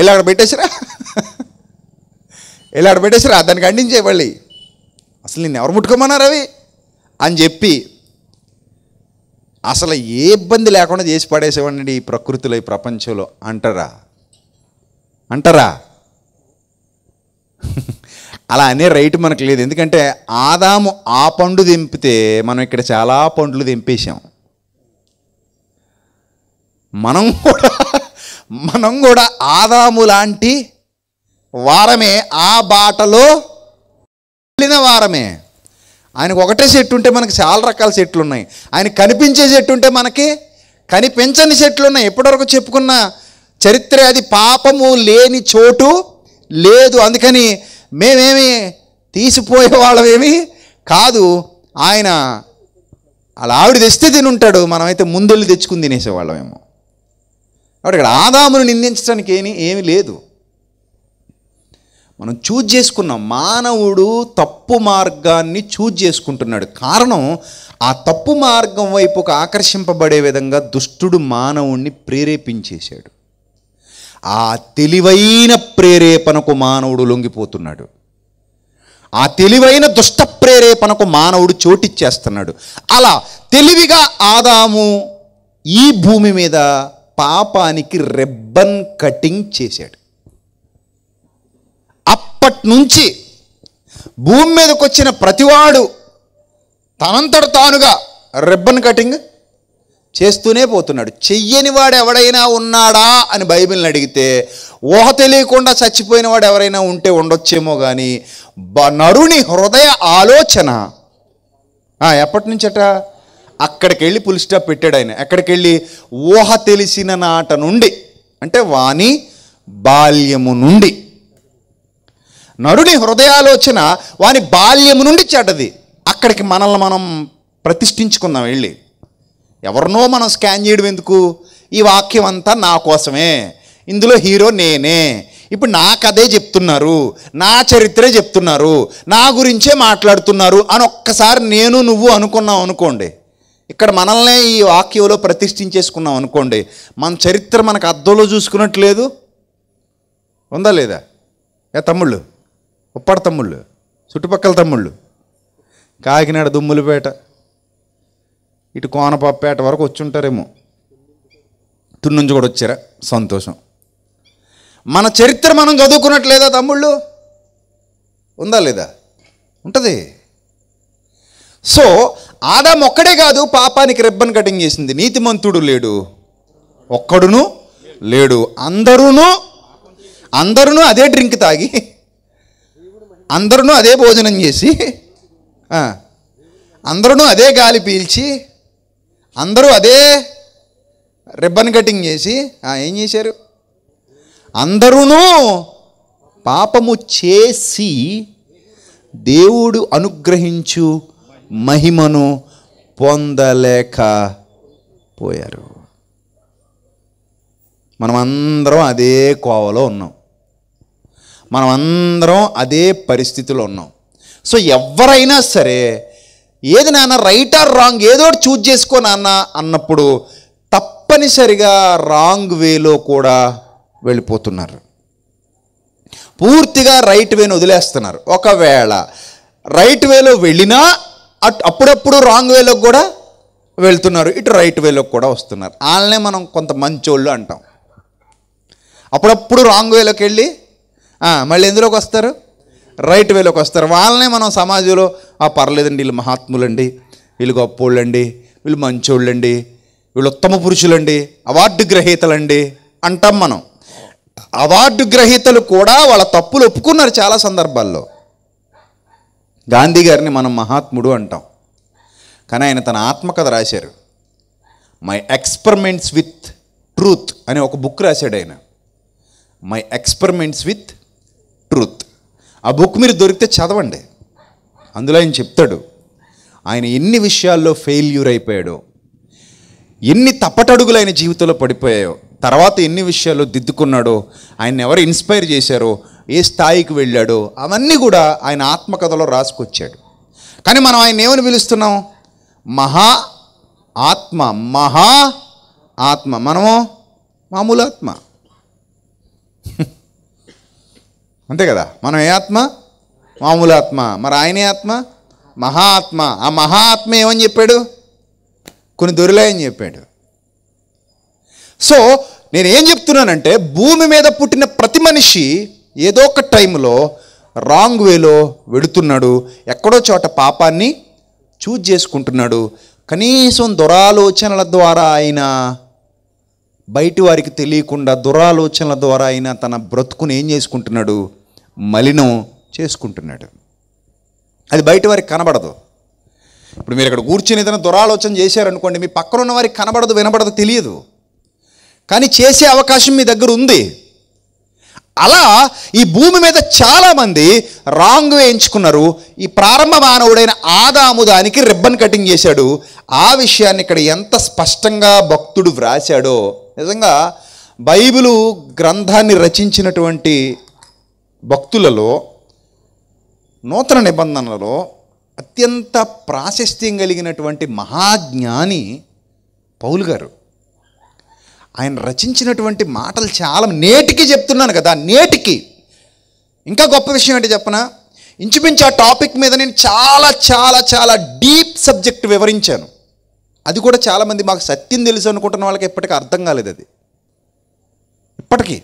ఎలా అక్కడ పెట్టేసిరా ఎలా అక్కడ పెట్టేసిరా దానికి అండించే మళ్ళీ అసలు నేను ఎవరు ముట్టుకోమన్నారు అవి అని చెప్పి అసలు ఏ ఇబ్బంది లేకుండా చేసి పడేసేవాడిని ఈ ప్రకృతిలో ఈ ప్రపంచంలో అంటారా అంటారా అలా అనే రైట్ మనకు లేదు ఎందుకంటే ఆదాము ఆ పండు దింపితే మనం ఇక్కడ చాలా పండ్లు దింపేశాం మనం కూడా మనం కూడా ఆదాము లాంటి వారమే ఆ బాటలో వెళ్ళిన వారమే ఆయనకు ఒకటే చెట్టు ఉంటే మనకి చాలా రకాల చెట్లు ఉన్నాయి ఆయన కనిపించే చెట్టు ఉంటే మనకి కనిపించని చెట్లు ఉన్నాయి ఎప్పటివరకు చెప్పుకున్న చరిత్ర అది పాపము లేని చోటు లేదు అందుకని మేమేమి తీసిపోయే వాళ్ళమేమి కాదు ఆయన అలా ఆవిడ తెస్తే తిని ఉంటాడు మనమైతే ముందెళ్ళి తెచ్చుకుని తినేసేవాళ్ళమేమో కాబట్టి ఇక్కడ ఆదామును నిందించడానికి ఏమి ఏమి లేదు మనం చూజ్ చేసుకున్నాం మానవుడు తప్పు మార్గాన్ని చూజ్ చేసుకుంటున్నాడు కారణం ఆ తప్పు మార్గం వైపుకు ఆకర్షింపబడే విధంగా దుష్టుడు మానవుణ్ణి ప్రేరేపించేశాడు ఆ తెలివైన ప్రేరేపణకు మానవుడు లొంగిపోతున్నాడు ఆ తెలివైన దుష్ట ప్రేరేపణకు మానవుడు చోటిచ్చేస్తున్నాడు అలా తెలివిగా ఆదాము ఈ భూమి మీద పాపానికి రెబ్బన్ కటింగ్ చేశాడు అప్పటి నుంచి భూమి మీదకి వచ్చిన ప్రతివాడు తనంతట తానుగా రెబ్బన్ కటింగ్ చేస్తూనే పోతున్నాడు చెయ్యని వాడు ఎవడైనా ఉన్నాడా అని బైబిల్ని అడిగితే ఊహ తెలియకుండా చచ్చిపోయిన వాడు ఎవరైనా ఉంటే ఉండొచ్చేమో కానీ నరుని హృదయ ఆలోచన ఎప్పటి నుంచట అక్కడికి వెళ్ళి పుల్ స్టాప్ పెట్టాడు ఆయన ఎక్కడికి వెళ్ళి ఊహ తెలిసిన నాట నుండి అంటే వాణి బాల్యము నుండి నరుని హృదయాలోచన వాని బాల్యము నుండి చెడ్డది అక్కడికి మనల్ని మనం ప్రతిష్ఠించుకుందాం వెళ్ళి ఎవరినో మనం స్కాన్ చేయడం ఎందుకు ఈ వాక్యం అంతా నా కోసమే ఇందులో హీరో నేనే ఇప్పుడు నా కథే చెప్తున్నారు నా చరిత్రే చెప్తున్నారు నా గురించే మాట్లాడుతున్నారు అని ఒక్కసారి నేను నువ్వు అనుకున్నావు అనుకోండి ఇక్కడ మనల్నే ఈ వాక్యంలో ప్రతిష్ఠించేసుకున్నాం అనుకోండి మన చరిత్ర మనకు అద్దంలో చూసుకున్నట్లేదు ఉందా లేదా ఏ తమ్ముళ్ళు ఉప్పాడ తమ్ముళ్ళు చుట్టుపక్కల తమ్ముళ్ళు కాకినాడ దుమ్ములపేట ఇటు కోనపాపేట వరకు వచ్చి ఉంటారేమో తున్నుంచి కూడా వచ్చారా సంతోషం మన చరిత్ర మనం చదువుకున్నట్లేదా తమ్ముళ్ళు ఉందా లేదా ఉంటుంది సో ఆదాం ఒక్కడే కాదు పాపానికి రిబ్బన్ కటింగ్ చేసింది నీతిమంతుడు లేడు ఒక్కడును లేడు అందరూను అందరూ అదే డ్రింక్ తాగి అందరూ అదే భోజనం చేసి అందరూ అదే గాలి పీల్చి అందరూ అదే రిబ్బన్ కటింగ్ చేసి ఏం చేశారు అందరూను పాపము చేసి దేవుడు అనుగ్రహించు మహిమను పొందలేకపోయారు మనమందరం అదే కోవలో ఉన్నాం మనమందరం అదే పరిస్థితిలో ఉన్నాం సో ఎవరైనా సరే ఏది నాన్న రైట్ ఆర్ రాంగ్ ఏదో చూజ్ చేసుకో నాన్న అన్నప్పుడు తప్పనిసరిగా రాంగ్ వేలో కూడా వెళ్ళిపోతున్నారు పూర్తిగా రైట్ వేను వదిలేస్తున్నారు ఒకవేళ రైట్ వేలో వెళ్ళినా అట్ అప్పుడప్పుడు రాంగ్ వేలోకి కూడా వెళ్తున్నారు ఇటు రైట్ వేలోకి కూడా వస్తున్నారు వాళ్ళనే మనం కొంత మంచోళ్ళు అంటాం అప్పుడప్పుడు రాంగ్ వేలోకి వెళ్ళి మళ్ళీ ఎందులోకి వస్తారు రైట్ వేలోకి వస్తారు వాళ్ళనే మనం సమాజంలో ఆ పర్లేదండి వీళ్ళు మహాత్ములండి వీళ్ళు గొప్పోళ్ళండి వీళ్ళు మంచోళ్ళండి వీళ్ళు ఉత్తమ పురుషులండి అవార్డు గ్రహీతలండి అంటాం మనం అవార్డు గ్రహీతలు కూడా వాళ్ళ తప్పులు ఒప్పుకున్నారు చాలా సందర్భాల్లో గాంధీ గారిని మనం మహాత్ముడు అంటాం కానీ ఆయన తన ఆత్మకథ రాశారు మై ఎక్స్పెరిమెంట్స్ విత్ ట్రూత్ అనే ఒక బుక్ రాశాడు ఆయన మై ఎక్స్పెరిమెంట్స్ విత్ ట్రూత్ ఆ బుక్ మీరు దొరికితే చదవండి అందులో ఆయన చెప్తాడు ఆయన ఎన్ని విషయాల్లో ఫెయిల్యూర్ అయిపోయాడో ఎన్ని తప్పటడుగులు ఆయన జీవితంలో పడిపోయాయో తర్వాత ఎన్ని విషయాల్లో దిద్దుకున్నాడో ఆయన ఎవరు ఇన్స్పైర్ చేశారో ఏ స్థాయికి వెళ్ళాడో అవన్నీ కూడా ఆయన ఆత్మకథలో రాసుకొచ్చాడు కానీ మనం ఆయన ఏమని పిలుస్తున్నాం మహా ఆత్మ మహా ఆత్మ మనము మామూలు ఆత్మ అంతే కదా మనం ఏ ఆత్మ మామూలు ఆత్మ మరి ఆయనే ఆత్మ మహా ఆత్మ ఆ మహా ఆత్మ ఏమని చెప్పాడు కొన్ని దొరిలాయని చెప్పాడు సో నేనేం చెప్తున్నానంటే భూమి మీద పుట్టిన ప్రతి మనిషి ఏదో ఒక టైంలో రాంగ్ వేలో వెడుతున్నాడు ఎక్కడో చోట పాపాన్ని చూజ్ చేసుకుంటున్నాడు కనీసం దురాలోచనల ద్వారా ఆయన బయటి వారికి తెలియకుండా దురాలోచనల ద్వారా ఆయన తన బ్రతుకుని ఏం చేసుకుంటున్నాడు మలినం చేసుకుంటున్నాడు అది బయట వారికి కనబడదు ఇప్పుడు మీరు ఇక్కడ కూర్చొని ఏదైనా దురాలోచన చేశారనుకోండి మీ పక్కన ఉన్న వారికి కనబడదు వినబడదు తెలియదు కానీ చేసే అవకాశం మీ దగ్గర ఉంది అలా ఈ భూమి మీద చాలామంది రాంగ్ వేయించుకున్నారు ఈ ప్రారంభ మానవుడైన ఆదాము దానికి రిబ్బన్ కటింగ్ చేశాడు ఆ విషయాన్ని ఇక్కడ ఎంత స్పష్టంగా భక్తుడు వ్రాశాడో నిజంగా బైబిలు గ్రంథాన్ని రచించినటువంటి భక్తులలో నూతన నిబంధనలలో అత్యంత ప్రాశస్త్యం కలిగినటువంటి మహాజ్ఞాని పౌలు గారు ఆయన రచించినటువంటి మాటలు చాలా నేటికి చెప్తున్నాను కదా నేటికి ఇంకా గొప్ప విషయం ఏంటి చెప్పనా ఇంచుమించు ఆ టాపిక్ మీద నేను చాలా చాలా చాలా డీప్ సబ్జెక్ట్ వివరించాను అది కూడా చాలామంది మాకు సత్యం తెలుసు అనుకుంటున్న వాళ్ళకి ఇప్పటికీ అర్థం కాలేదు అది ఇప్పటికీ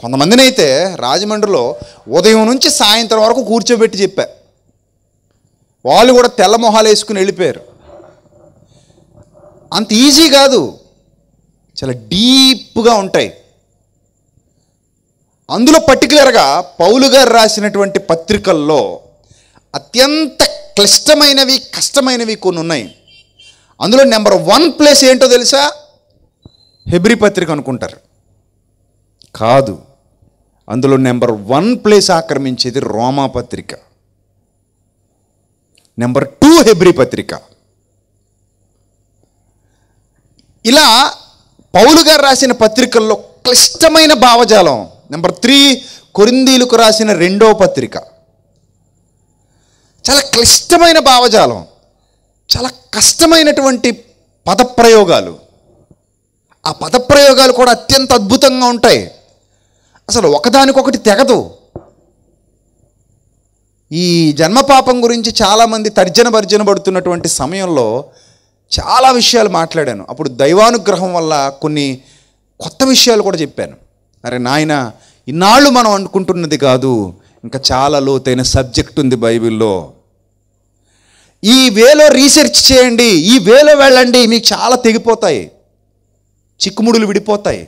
కొంతమందిని అయితే రాజమండ్రిలో ఉదయం నుంచి సాయంత్రం వరకు కూర్చోబెట్టి చెప్పా వాళ్ళు కూడా తెల్ల మొహాలు వేసుకుని వెళ్ళిపోయారు అంత ఈజీ కాదు చాలా డీప్గా ఉంటాయి అందులో పర్టికులర్గా పౌలు గారు రాసినటువంటి పత్రికల్లో అత్యంత క్లిష్టమైనవి కష్టమైనవి కొన్ని ఉన్నాయి అందులో నెంబర్ వన్ ప్లేస్ ఏంటో తెలుసా హెబ్రి పత్రిక అనుకుంటారు కాదు అందులో నెంబర్ వన్ ప్లేస్ ఆక్రమించేది రోమా పత్రిక నెంబర్ టూ హెబ్రి పత్రిక ఇలా పౌలు గారు రాసిన పత్రికల్లో క్లిష్టమైన భావజాలం నెంబర్ త్రీ కొరిందీలకు రాసిన రెండవ పత్రిక చాలా క్లిష్టమైన భావజాలం చాలా కష్టమైనటువంటి పదప్రయోగాలు ఆ పదప్రయోగాలు కూడా అత్యంత అద్భుతంగా ఉంటాయి అసలు ఒకదానికొకటి తెగదు ఈ జన్మపాపం గురించి చాలామంది తర్జన భర్జన పడుతున్నటువంటి సమయంలో చాలా విషయాలు మాట్లాడాను అప్పుడు దైవానుగ్రహం వల్ల కొన్ని కొత్త విషయాలు కూడా చెప్పాను అరే నాయన ఇన్నాళ్ళు మనం అనుకుంటున్నది కాదు ఇంకా చాలా లోతైన సబ్జెక్ట్ ఉంది బైబిల్లో ఈ వేలో రీసెర్చ్ చేయండి ఈ వేలో వెళ్ళండి మీకు చాలా తెగిపోతాయి చిక్కుముడులు విడిపోతాయి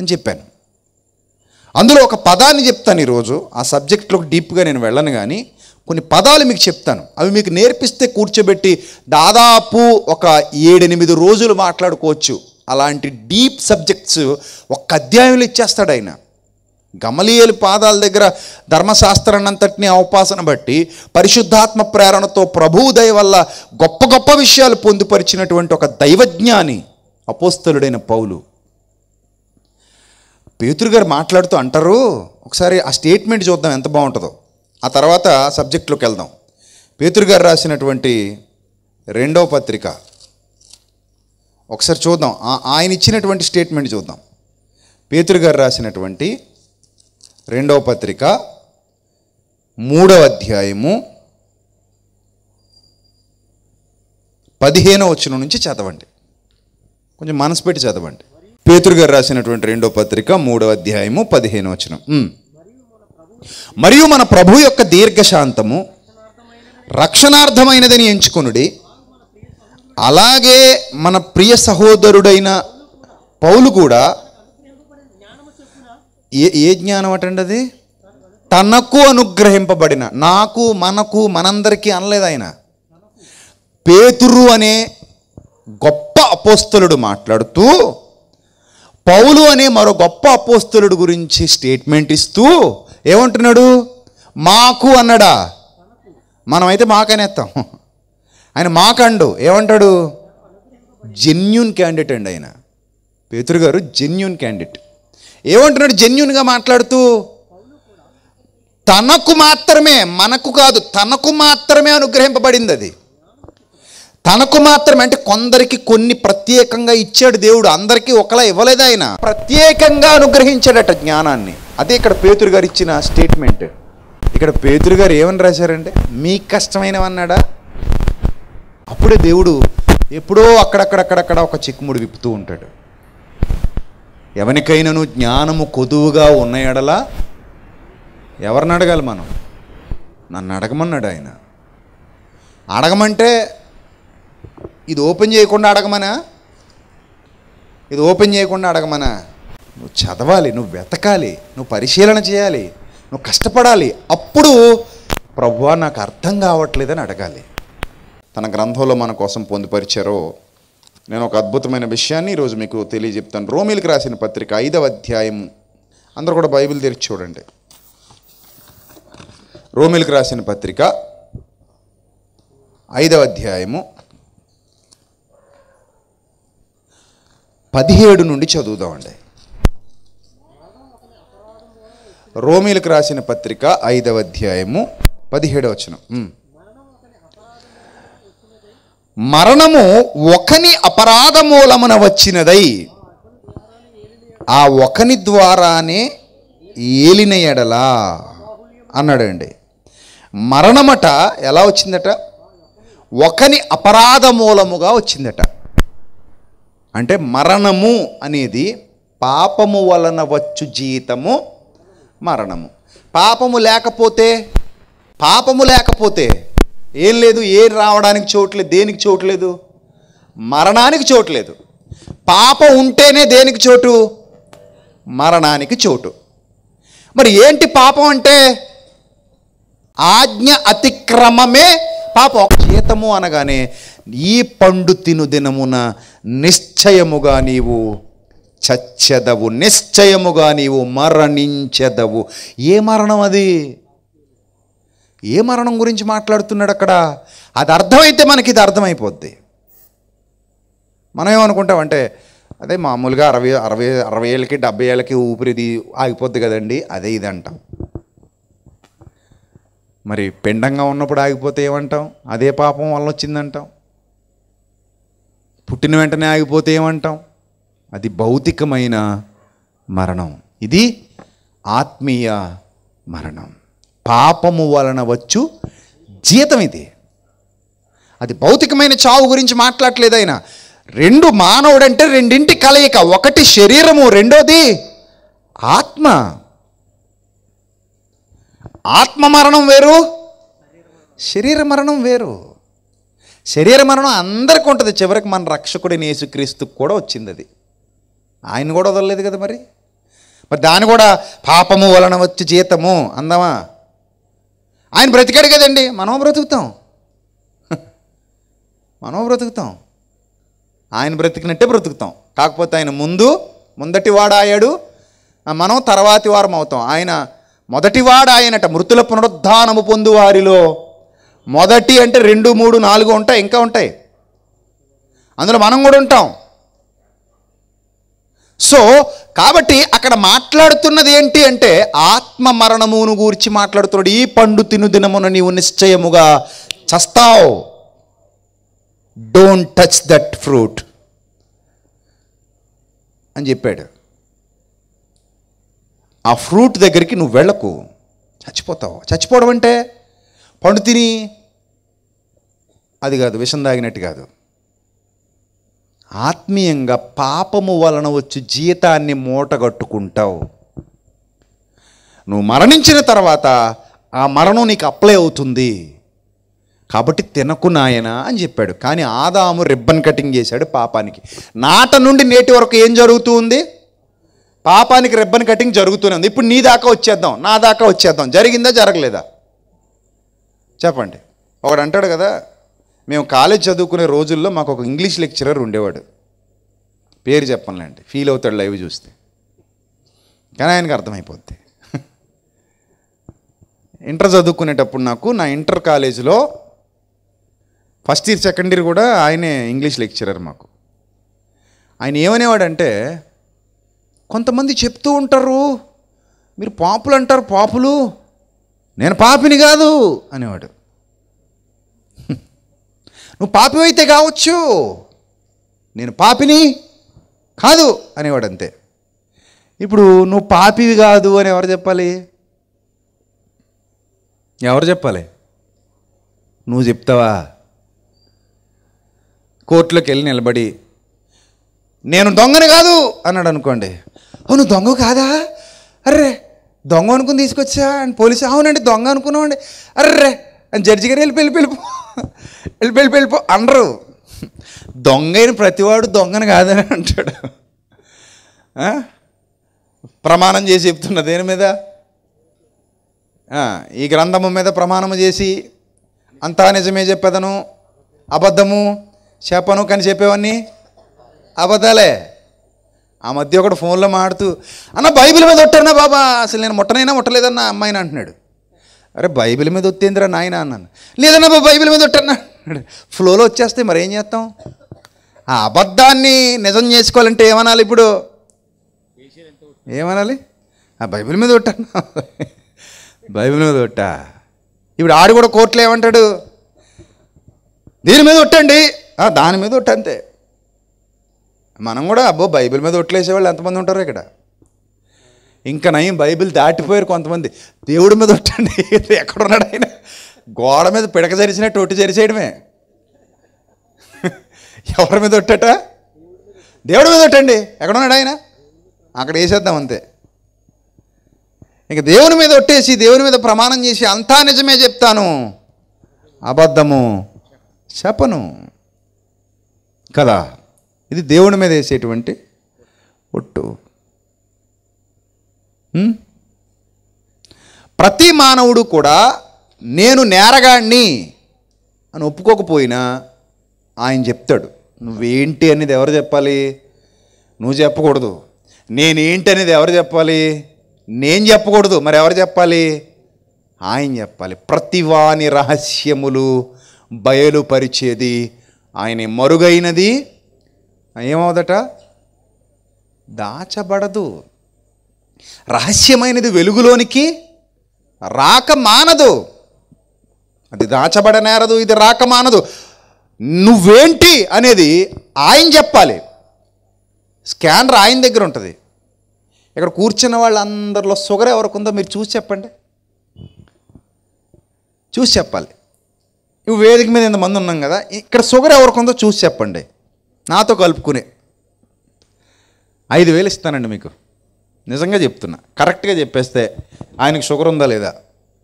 అని చెప్పాను అందులో ఒక పదాన్ని చెప్తాను ఈరోజు ఆ సబ్జెక్ట్లోకి డీప్గా నేను వెళ్ళను కానీ కొన్ని పదాలు మీకు చెప్తాను అవి మీకు నేర్పిస్తే కూర్చోబెట్టి దాదాపు ఒక ఏడెనిమిది రోజులు మాట్లాడుకోవచ్చు అలాంటి డీప్ సబ్జెక్ట్స్ ఒక్క అధ్యాయంలో ఇచ్చేస్తాడు ఆయన గమలీయలు పాదాల దగ్గర ధర్మశాస్త్రాన్నంతటిని అవపాసన బట్టి పరిశుద్ధాత్మ ప్రేరణతో ప్రభువు దయ వల్ల గొప్ప గొప్ప విషయాలు పొందుపరిచినటువంటి ఒక దైవజ్ఞాని అపోస్తలుడైన పౌలు పేతురు గారు మాట్లాడుతూ అంటారు ఒకసారి ఆ స్టేట్మెంట్ చూద్దాం ఎంత బాగుంటుందో ఆ తర్వాత సబ్జెక్టులోకి వెళ్దాం పేతురు గారు రాసినటువంటి రెండో పత్రిక ఒకసారి చూద్దాం ఆయన ఇచ్చినటువంటి స్టేట్మెంట్ చూద్దాం పేతురు గారు రాసినటువంటి రెండవ పత్రిక మూడవ అధ్యాయము పదిహేనో వచ్చిన నుంచి చదవండి కొంచెం మనసు పెట్టి చదవండి గారు రాసినటువంటి రెండో పత్రిక మూడవ అధ్యాయము పదిహేను వచ్చినం మరియు మన ప్రభు యొక్క దీర్ఘశాంతము రక్షణార్థమైనదని ఎంచుకొనుడి అలాగే మన ప్రియ సహోదరుడైన పౌలు కూడా ఏ ఏ జ్ఞానం అటండి అది తనకు అనుగ్రహింపబడిన నాకు మనకు మనందరికీ అనలేదు ఆయన పేతురు అనే గొప్ప అపోస్తులుడు మాట్లాడుతూ పౌలు అనే మరో గొప్ప అపోస్తులుడు గురించి స్టేట్మెంట్ ఇస్తూ ఏమంటున్నాడు మాకు అన్నాడా మనమైతే మాకనేస్తాం ఆయన మాకండు ఏమంటాడు జెన్యున్ క్యాండిడేట్ అండి ఆయన పేతురు గారు జెన్యున్ క్యాండిడేట్ ఏమంటున్నాడు జెన్యున్గా మాట్లాడుతూ తనకు మాత్రమే మనకు కాదు తనకు మాత్రమే అనుగ్రహింపబడింది అది తనకు మాత్రమే అంటే కొందరికి కొన్ని ప్రత్యేకంగా ఇచ్చాడు దేవుడు అందరికీ ఒకలా ఇవ్వలేదు ఆయన ప్రత్యేకంగా అనుగ్రహించాడట జ్ఞానాన్ని అదే ఇక్కడ పేతురు గారు ఇచ్చిన స్టేట్మెంట్ ఇక్కడ పేతురు గారు ఏమని రాశారంటే మీకు కష్టమైనవన్నాడా అప్పుడే దేవుడు ఎప్పుడో అక్కడక్కడక్కడక్కడ ఒక చిక్కుముడు విప్పుతూ ఉంటాడు ఎవరికైనాను జ్ఞానము కొదువుగా ఉన్న ఎడలా ఎవరిని అడగాలి మనం నన్ను అడగమన్నాడు ఆయన అడగమంటే ఇది ఓపెన్ చేయకుండా అడగమనా ఇది ఓపెన్ చేయకుండా అడగమనా నువ్వు చదవాలి నువ్వు వెతకాలి నువ్వు పరిశీలన చేయాలి నువ్వు కష్టపడాలి అప్పుడు ప్రభు నాకు అర్థం కావట్లేదని అడగాలి తన గ్రంథంలో మన కోసం పొందుపరిచారో నేను ఒక అద్భుతమైన విషయాన్ని ఈరోజు మీకు తెలియజెప్తాను రోమిల్కి రాసిన పత్రిక ఐదవ అధ్యాయం అందరూ కూడా బైబిల్ తెరిచి చూడండి రోమిల్కి రాసిన పత్రిక ఐదవ అధ్యాయము పదిహేడు నుండి చదువుదామండి రోమిలకు రాసిన పత్రిక ఐదవ అధ్యాయము పదిహేడవ వచనం మరణము ఒకని అపరాధ మూలమున వచ్చినదై ఆ ఒకని ద్వారానే ఏలిన ఎడలా అన్నాడండి మరణమట ఎలా వచ్చిందట ఒకని అపరాధ మూలముగా వచ్చిందట అంటే మరణము అనేది పాపము వలన వచ్చు జీతము మరణము పాపము లేకపోతే పాపము లేకపోతే ఏం లేదు ఏం రావడానికి చోట్లేదు దేనికి చోట్లేదు మరణానికి చోట్లేదు పాపం ఉంటేనే దేనికి చోటు మరణానికి చోటు మరి ఏంటి పాపం అంటే ఆజ్ఞ అతిక్రమమే పాపం ఒక జీతము అనగానే ఈ పండు తిను దినమున నిశ్చయముగా నీవు చచ్చెదవు నిశ్చయముగా నీవు మరణించెదవు ఏ మరణం అది ఏ మరణం గురించి మాట్లాడుతున్నాడు అక్కడ అది అర్థమైతే మనకి ఇది అర్థమైపోద్ది మనం ఏమనుకుంటామంటే అదే మామూలుగా అరవై అరవై అరవై ఏళ్ళకి డెబ్బై ఏళ్ళకి ఊపిరిది ఆగిపోద్ది కదండి అదే ఇది అంటాం మరి పిండంగా ఉన్నప్పుడు ఆగిపోతే ఏమంటాం అదే పాపం వల్ల వచ్చిందంటాం పుట్టిన వెంటనే ఆగిపోతే ఏమంటాం అది భౌతికమైన మరణం ఇది ఆత్మీయ మరణం పాపము వలన వచ్చు జీతం ఇది అది భౌతికమైన చావు గురించి మాట్లాడలేదు ఆయన రెండు మానవుడంటే రెండింటి కలయిక ఒకటి శరీరము రెండోది ఆత్మ ఆత్మ మరణం వేరు శరీర మరణం వేరు శరీర మరణం అందరికీ ఉంటుంది చివరికి మన రక్షకుడిని యేసుక్రీస్తుకు కూడా వచ్చింది అది ఆయన కూడా వదలలేదు కదా మరి మరి దాన్ని కూడా పాపము వలన వచ్చి జీతము అందమా ఆయన బ్రతికాడు కదండి మనం బ్రతుకుతాం మనం బ్రతుకుతాం ఆయన బ్రతికినట్టే బ్రతుకుతాం కాకపోతే ఆయన ముందు ముందటి వాడాయాడు మనం తర్వాతి వారం అవుతాం ఆయన మొదటివాడు ఆయనట మృతుల పునరుద్ధానము పొందువారిలో మొదటి అంటే రెండు మూడు నాలుగు ఉంటాయి ఇంకా ఉంటాయి అందులో మనం కూడా ఉంటాం సో కాబట్టి అక్కడ మాట్లాడుతున్నది ఏంటి అంటే ఆత్మ మరణమును గురించి మాట్లాడుతున్నాడు ఈ పండు తిను దినమున నీవు నిశ్చయముగా చస్తావు డోంట్ టచ్ దట్ ఫ్రూట్ అని చెప్పాడు ఆ ఫ్రూట్ దగ్గరికి నువ్వు వెళ్ళకు చచ్చిపోతావు చచ్చిపోవడం అంటే పండు తిని అది కాదు విషం తాగినట్టు కాదు ఆత్మీయంగా పాపము వలన వచ్చి జీతాన్ని మూటగట్టుకుంటావు నువ్వు మరణించిన తర్వాత ఆ మరణం నీకు అప్లై అవుతుంది కాబట్టి తినకు నాయన అని చెప్పాడు కానీ ఆదాము రిబ్బన్ కటింగ్ చేశాడు పాపానికి నాట నుండి నేటి వరకు ఏం జరుగుతూ ఉంది పాపానికి రిబ్బన్ కటింగ్ జరుగుతూనే ఉంది ఇప్పుడు నీ దాకా వచ్చేద్దాం నా దాకా వచ్చేద్దాం జరిగిందా జరగలేదా చెప్పండి ఒకడు అంటాడు కదా మేము కాలేజ్ చదువుకునే రోజుల్లో మాకు ఒక ఇంగ్లీష్ లెక్చరర్ ఉండేవాడు పేరు చెప్పనులేండి ఫీల్ అవుతాడు లైవ్ చూస్తే కానీ ఆయనకు అర్థమైపోద్ది *laughs* ఇంటర్ చదువుకునేటప్పుడు నాకు నా ఇంటర్ కాలేజీలో ఫస్ట్ ఇయర్ సెకండ్ ఇయర్ కూడా ఆయనే ఇంగ్లీష్ లెక్చరర్ మాకు ఆయన ఏమనేవాడంటే కొంతమంది చెప్తూ ఉంటారు మీరు పాపులు అంటారు పాపులు నేను పాపిని కాదు అనేవాడు నువ్వు పాపి అయితే కావచ్చు నేను పాపిని కాదు అనేవాడు అంతే ఇప్పుడు నువ్వు పాపివి కాదు అని ఎవరు చెప్పాలి ఎవరు చెప్పాలి నువ్వు చెప్తావా కోర్టులోకి వెళ్ళి నిలబడి నేను దొంగని కాదు అన్నాడు అనుకోండి అవును దొంగ కాదా అర్రే దొంగ అనుకుని తీసుకొచ్చా అండ్ పోలీసు అవునండి దొంగ అండి అర్రే అని జడ్జి గారు వెళ్ళి వెళ్ళి వెళ్ళిపో వెళ్ళి వెళ్ళి వెళ్ళిపో అనరు దొంగ అయిన ప్రతివాడు దొంగని కాదని అంటాడు ప్రమాణం చేసి చెప్తున్నా దేని మీద ఈ గ్రంథము మీద ప్రమాణము చేసి అంతా నిజమే చెప్పేదను అబద్ధము చెప్పను కానీ చెప్పేవన్నీ అబద్ధాలే ఆ మధ్య ఒకడు ఫోన్లో మాడుతూ అన్న బైబిల్ మీద ఒట్టారనా బాబా అసలు నేను ముట్టనైనా ముట్టలేదన్న అమ్మాయిని అంటున్నాడు అరే బైబిల్ మీద ఒత్తేంద్రా నాయన అన్నాను లేదన్నా బైబిల్ మీద ఒట్టన్నా ఫ్లోలో వచ్చేస్తే మరేం చేస్తాం ఆ అబద్ధాన్ని నిజం చేసుకోవాలంటే ఏమనాలి ఇప్పుడు ఏమనాలి ఆ బైబిల్ మీద ఒట్టన్నా బైబిల్ మీద ఒట్టా ఇప్పుడు ఆడు కూడా కోర్టులో ఏమంటాడు దీని మీద ఒట్టండి దాని మీద ఒట్టంతే మనం కూడా అబ్బో బైబిల్ మీద ఒట్లేసేవాళ్ళు ఎంతమంది ఉంటారు ఇక్కడ ఇంకా నయం బైబిల్ దాటిపోయారు కొంతమంది దేవుడి మీద *laughs* ఎక్కడ ఉన్నాడు ఆయన గోడ మీద పిడక జరిచినట్టు ఒట్టి జరిచేయడమే *laughs* ఎవరి మీద ఒట్టట దేవుడి మీద ఒట్టండి ఉన్నాడు ఆయన అక్కడ వేసేద్దాం అంతే ఇంకా దేవుని మీద ఒట్టేసి దేవుని మీద ప్రమాణం చేసి అంతా నిజమే చెప్తాను అబద్ధము చెప్పను కదా ఇది దేవుని మీద వేసేటువంటి ఒట్టు ప్రతి మానవుడు కూడా నేను నేరగాణ్ణి అని ఒప్పుకోకపోయినా ఆయన చెప్తాడు నువ్వేంటి అనేది ఎవరు చెప్పాలి నువ్వు చెప్పకూడదు నేనేంటి అనేది ఎవరు చెప్పాలి నేను చెప్పకూడదు మరి ఎవరు చెప్పాలి ఆయన చెప్పాలి ప్రతివాని రహస్యములు బయలుపరిచేది ఆయన మరుగైనది ఏమవుదట దాచబడదు రహస్యమైనది వెలుగులోనికి రాక మానదు అది దాచబడనేరదు ఇది రాక మానదు నువ్వేంటి అనేది ఆయన చెప్పాలి స్కానర్ ఆయన దగ్గర ఉంటుంది ఇక్కడ కూర్చున్న వాళ్ళందరిలో షుగర్ ఎవరికి ఉందో మీరు చూసి చెప్పండి చూసి చెప్పాలి నువ్వు వేదిక మీద ఇంతమంది ఉన్నాం కదా ఇక్కడ షుగర్ ఎవరికి ఉందో చూసి చెప్పండి నాతో కలుపుకునే ఐదు వేలు ఇస్తానండి మీకు నిజంగా చెప్తున్నా కరెక్ట్గా చెప్పేస్తే ఆయనకు షుగర్ ఉందా లేదా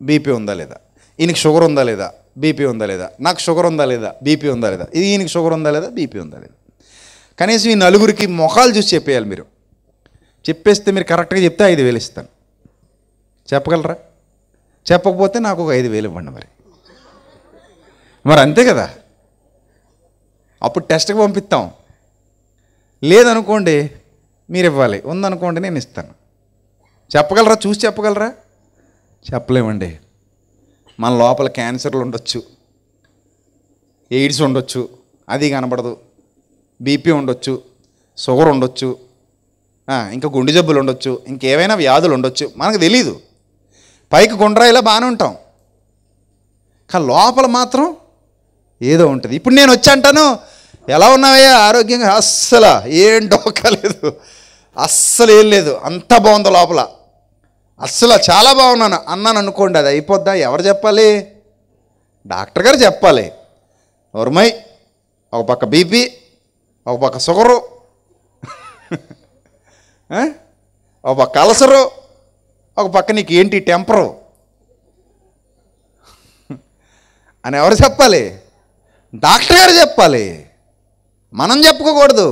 బీపీ ఉందా లేదా ఈయనకి షుగర్ ఉందా లేదా బీపీ ఉందా లేదా నాకు షుగర్ ఉందా లేదా బీపీ ఉందా లేదా ఇది ఈయనకి షుగర్ ఉందా లేదా బీపీ ఉందా లేదా కనీసం ఈ నలుగురికి మొఖాలు చూసి చెప్పేయాలి మీరు చెప్పేస్తే మీరు కరెక్ట్గా చెప్తే ఐదు వేలు ఇస్తాను చెప్పగలరా చెప్పకపోతే నాకు ఒక ఐదు వేలు ఇవ్వండి మరి మరి అంతే కదా అప్పుడు టెస్ట్కి పంపిస్తాం లేదనుకోండి మీరు ఇవ్వాలి ఉందనుకోండి నేను ఇస్తాను చెప్పగలరా చూసి చెప్పగలరా చెప్పలేమండి మన లోపల క్యాన్సర్లు ఉండొచ్చు ఎయిడ్స్ ఉండొచ్చు అది కనబడదు బీపీ ఉండొచ్చు షుగర్ ఉండొచ్చు ఇంకా గుండె జబ్బులు ఉండొచ్చు ఇంకేవైనా వ్యాధులు ఉండొచ్చు మనకు తెలీదు పైకి గుండ్రాయిలా బాగానే ఉంటాం కానీ లోపల మాత్రం ఏదో ఉంటుంది ఇప్పుడు నేను వచ్చి అంటాను ఎలా ఉన్నావయ్యా ఆరోగ్యంగా అస్సలు ఏం డోకలేదు అస్సలు ఏం లేదు అంత బాగుంది లోపల అస్సలు చాలా బాగున్నాను అన్నాను అనుకోండి అది అయిపోద్దా ఎవరు చెప్పాలి డాక్టర్ గారు చెప్పాలి నోర్మై ఒక పక్క బీపీ ఒక పక్క షుగరు *laughs* ఒక పక్క అలసరు ఒక పక్క నీకు ఏంటి టెంపరు అని ఎవరు చెప్పాలి డాక్టర్ గారు చెప్పాలి మనం చెప్పుకోకూడదు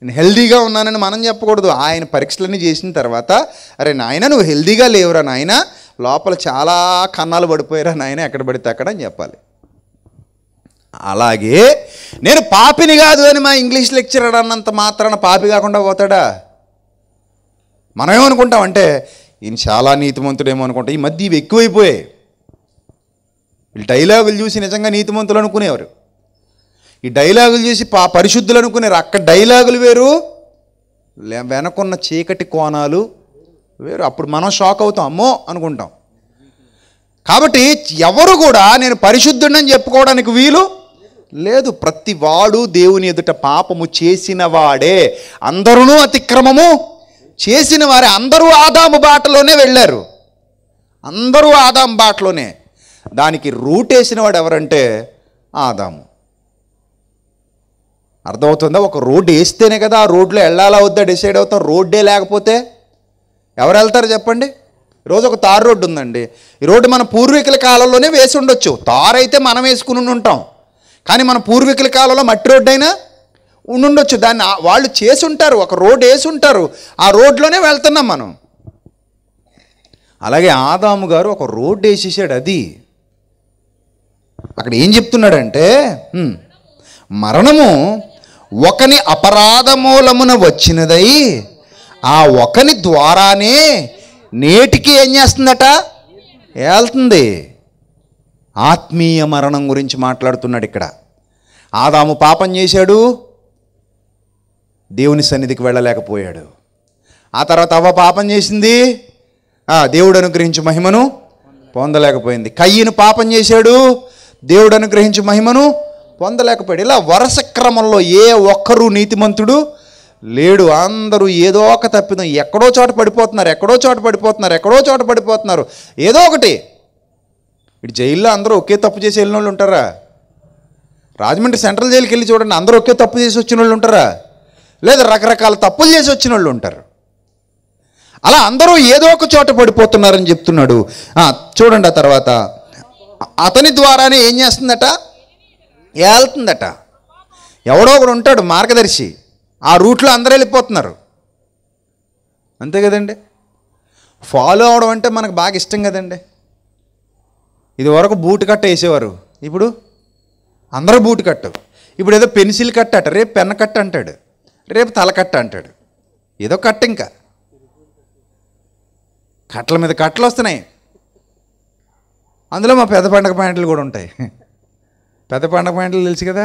నేను హెల్దీగా ఉన్నానని మనం చెప్పకూడదు ఆయన పరీక్షలన్నీ చేసిన తర్వాత అరే నాయన నువ్వు హెల్దీగా లేవురా నాయన లోపల చాలా కన్నాలు పడిపోయారా నాయన ఎక్కడ పడితే అక్కడ అని చెప్పాలి అలాగే నేను పాపిని కాదు అని మా ఇంగ్లీష్ లెక్చరర్ అన్నంత మాత్రాన పాపి కాకుండా పోతాడా మనమేమనుకుంటాం అంటే ఈయన చాలా నీతిమంతుడేమో అనుకుంటాం ఈ మధ్య ఇవి ఎక్కువైపోయాయి వీళ్ళు డైలాగులు చూసి నిజంగా నీతిమంతులు అనుకునేవారు ఈ డైలాగులు చేసి పా పరిశుద్ధులు అనుకునేరు అక్కడ డైలాగులు వేరు వెనకున్న చీకటి కోణాలు వేరు అప్పుడు మనం షాక్ అవుతాం అమ్మో అనుకుంటాం కాబట్టి ఎవరు కూడా నేను పరిశుద్ధుడని చెప్పుకోవడానికి వీలు లేదు ప్రతి వాడు దేవుని ఎదుట పాపము చేసిన వాడే అందరూ అతిక్రమము చేసిన వారే అందరూ ఆదాము బాటలోనే వెళ్ళారు అందరూ ఆదాము బాటలోనే దానికి రూట్ వేసిన వాడు ఎవరంటే ఆదాము అర్థమవుతుందా ఒక రోడ్డు వేస్తేనే కదా ఆ రోడ్లో వెళ్ళాలా వద్దా డిసైడ్ అవుతాం రోడ్డే లేకపోతే ఎవరు వెళ్తారు చెప్పండి ఈరోజు ఒక తారు రోడ్డు ఉందండి ఈ రోడ్డు మన పూర్వీకుల కాలంలోనే వేసి ఉండొచ్చు తారు అయితే మనం వేసుకుని ఉంటాం కానీ మన పూర్వీకుల కాలంలో మట్టి రోడ్డు అయినా ఉండుండొచ్చు దాన్ని వాళ్ళు చేసి ఉంటారు ఒక రోడ్డు వేసి ఉంటారు ఆ రోడ్లోనే వెళ్తున్నాం మనం అలాగే ఆదాము గారు ఒక రోడ్డు వేసేసాడు అది అక్కడ ఏం చెప్తున్నాడంటే మరణము ఒకని అపరాధ మూలమున వచ్చినదై ఆ ఒకని ద్వారానే నేటికి ఏం చేస్తుందట వెళ్తుంది ఆత్మీయ మరణం గురించి మాట్లాడుతున్నాడు ఇక్కడ ఆదాము పాపం చేశాడు దేవుని సన్నిధికి వెళ్ళలేకపోయాడు ఆ తర్వాత అవ్వ పాపం చేసింది దేవుడు అనుగ్రహించి మహిమను పొందలేకపోయింది కయ్యను పాపం చేశాడు దేవుడు అనుగ్రహించి మహిమను పొందలేకపోయాడు ఇలా వరుస క్రమంలో ఏ ఒక్కరూ నీతిమంతుడు లేడు అందరూ ఏదో ఒక తప్పిదం ఎక్కడో చోట పడిపోతున్నారు ఎక్కడో చోట పడిపోతున్నారు ఎక్కడో చోట పడిపోతున్నారు ఏదో ఒకటి ఇటు జైల్లో అందరూ ఒకే తప్పు చేసి వెళ్ళిన వాళ్ళు ఉంటారా రాజమండ్రి సెంట్రల్ జైలుకి వెళ్ళి చూడండి అందరూ ఒకే తప్పు చేసి వచ్చిన వాళ్ళు ఉంటారా లేదా రకరకాల తప్పులు చేసి వచ్చిన వాళ్ళు ఉంటారు అలా అందరూ ఏదో ఒక చోట పడిపోతున్నారని చెప్తున్నాడు చూడండి ఆ తర్వాత అతని ద్వారానే ఏం చేస్తుందట వెళ్తుందట ఎవడో ఒకడు ఉంటాడు మార్గదర్శి ఆ రూట్లో అందరూ వెళ్ళిపోతున్నారు అంతే కదండి ఫాలో అవడం అంటే మనకు బాగా ఇష్టం కదండి ఇది వరకు బూట్ కట్ట వేసేవారు ఇప్పుడు అందరూ బూట్ కట్టు ఇప్పుడు ఏదో పెన్సిల్ కట్ట అట రేపు పెన్ కట్ట అంటాడు రేపు తల కట్ట అంటాడు ఏదో కట్ట ఇంకా కట్టల మీద కట్టలు వస్తున్నాయి అందులో మా పెద్ద పండగ ప్యాంట్లు కూడా ఉంటాయి పెద్ద పండగ పాయింట్లు తెలుసు కదా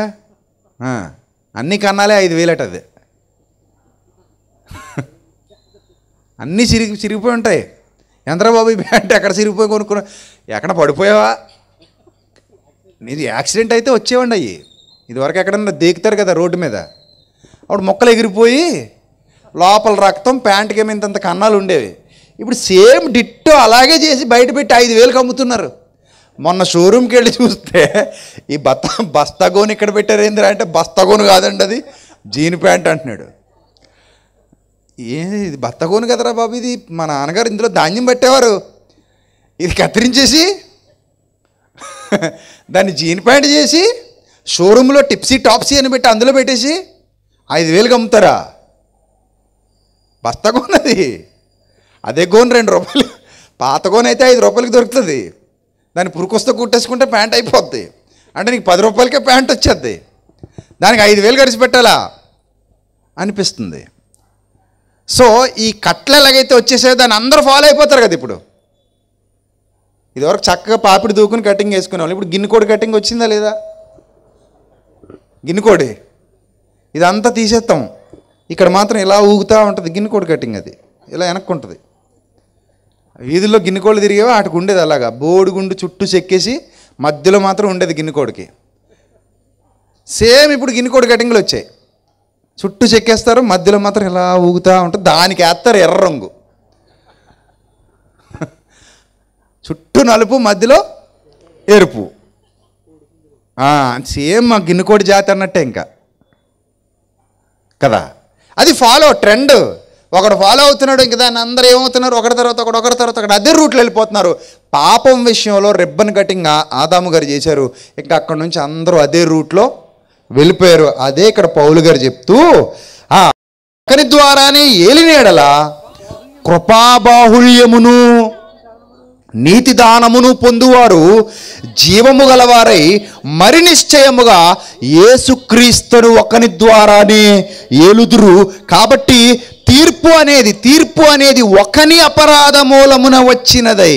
అన్ని కన్నాలే ఐదు వేలట అది అన్నీ చిరిగి చిరిగిపోయి ఉంటాయి ఎంద్రబాబు ప్యాంట్ ఎక్కడ చిరిగిపోయి కొనుక్కున్నా ఎక్కడ పడిపోయావా నీది యాక్సిడెంట్ అయితే వచ్చేవండి అయ్యి ఇదివరకు ఎక్కడన్నా దేకుతారు కదా రోడ్డు మీద అప్పుడు మొక్కలు ఎగిరిపోయి లోపల రక్తం ప్యాంట్కి ఏమి కన్నాలు ఉండేవి ఇప్పుడు సేమ్ డిట్టో అలాగే చేసి బయట పెట్టి ఐదు వేలకు అమ్ముతున్నారు మొన్న షోరూమ్కి వెళ్ళి చూస్తే ఈ బత్త బస్తాగోన్ ఇక్కడ పెట్టారు ఏందిరా అంటే బస్తాగోన్ కాదండి అది జీన్ ప్యాంట్ అంటున్నాడు ఏ ఇది బత్తగోను కదరా బాబు ఇది మా నాన్నగారు ఇందులో ధాన్యం పెట్టేవారు ఇది కత్తిరించేసి దాన్ని జీన్ ప్యాంట్ చేసి షోరూంలో టిప్సీ టాప్సీ అని పెట్టి అందులో పెట్టేసి ఐదు వేలుకి అమ్ముతారా బస్తగోన్ అది అదే గోన్ రెండు రూపాయలు పాత గోన్ అయితే ఐదు రూపాయలకి దొరుకుతుంది దాన్ని పురుకొస్తూ కుట్టేసుకుంటే ప్యాంట్ అయిపోద్ది అంటే నీకు పది రూపాయలకే ప్యాంట్ వచ్చేద్ది దానికి ఐదు వేలు ఖర్చు పెట్టాలా అనిపిస్తుంది సో ఈ కట్టలు ఎలాగైతే వచ్చేసే దాన్ని అందరూ ఫాలో అయిపోతారు కదా ఇప్పుడు ఇదివరకు చక్కగా పాపిడి దూకుని కటింగ్ వేసుకునేవాళ్ళు ఇప్పుడు గిన్నెకోడి కటింగ్ వచ్చిందా లేదా గిన్నెకోడి ఇదంతా తీసేస్తాం ఇక్కడ మాత్రం ఇలా ఊగుతూ ఉంటుంది గిన్నెకోడి కటింగ్ అది ఇలా వెనక్కుంటుంది వీధుల్లో గిన్నెకోళ్ళు తిరిగేవా ఆటకు ఉండేది అలాగా బోడిగుండు చుట్టూ చెక్కేసి మధ్యలో మాత్రం ఉండేది గిన్నెకోడికి సేమ్ ఇప్పుడు గిన్నెకోడి కటింగ్లు వచ్చాయి చుట్టూ చెక్కేస్తారు మధ్యలో మాత్రం ఇలా ఊగుతూ ఉంటుంది దానికి వేస్తారు ఎర్ర రంగు చుట్టూ నలుపు మధ్యలో ఎరుపు సేమ్ మా గిన్నెకోడి జాతి అన్నట్టే ఇంకా కదా అది ఫాలో ట్రెండ్ ఒకడు ఫాలో అవుతున్నాడు ఇంక దాన్ని అందరూ ఏమవుతున్నారు ఒకరి తర్వాత ఒకడు ఒకరి తర్వాత ఒకటి అదే రూట్లో వెళ్ళిపోతున్నారు పాపం విషయంలో రిబ్బన్ కటింగ్ ఆదాము గారు చేశారు ఇంకా అక్కడి నుంచి అందరూ అదే రూట్లో వెళ్ళిపోయారు అదే ఇక్కడ పౌలు గారు చెప్తూ ఒకరి ద్వారానే ఏలినేడల కృపాబాహుళ్యమును నీతి దానమును పొందువారు జీవము గలవారై మరి నిశ్చయముగా ఏసుక్రీస్తుడు ఒకని ద్వారానే ఏలుదురు కాబట్టి తీర్పు అనేది తీర్పు అనేది ఒకని అపరాధ మూలమున వచ్చినదై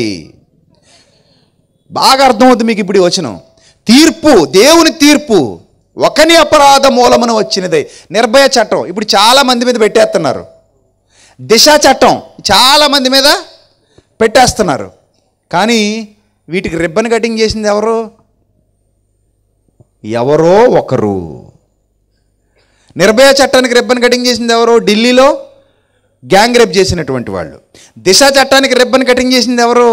బాగా అర్థమవుతుంది మీకు ఇప్పుడు వచ్చిన తీర్పు దేవుని తీర్పు ఒకని అపరాధ మూలమున వచ్చినదై నిర్భయ చట్టం ఇప్పుడు చాలా మంది మీద పెట్టేస్తున్నారు దిశ చట్టం చాలా మంది మీద పెట్టేస్తున్నారు కానీ వీటికి రిబ్బన్ కటింగ్ చేసింది ఎవరు ఎవరో ఒకరు నిర్భయ చట్టానికి రిబ్బన్ కటింగ్ చేసింది ఎవరో ఢిల్లీలో గ్యాంగ్ రేప్ చేసినటువంటి వాళ్ళు దిశ చట్టానికి రిబ్బన్ కటింగ్ చేసింది ఎవరు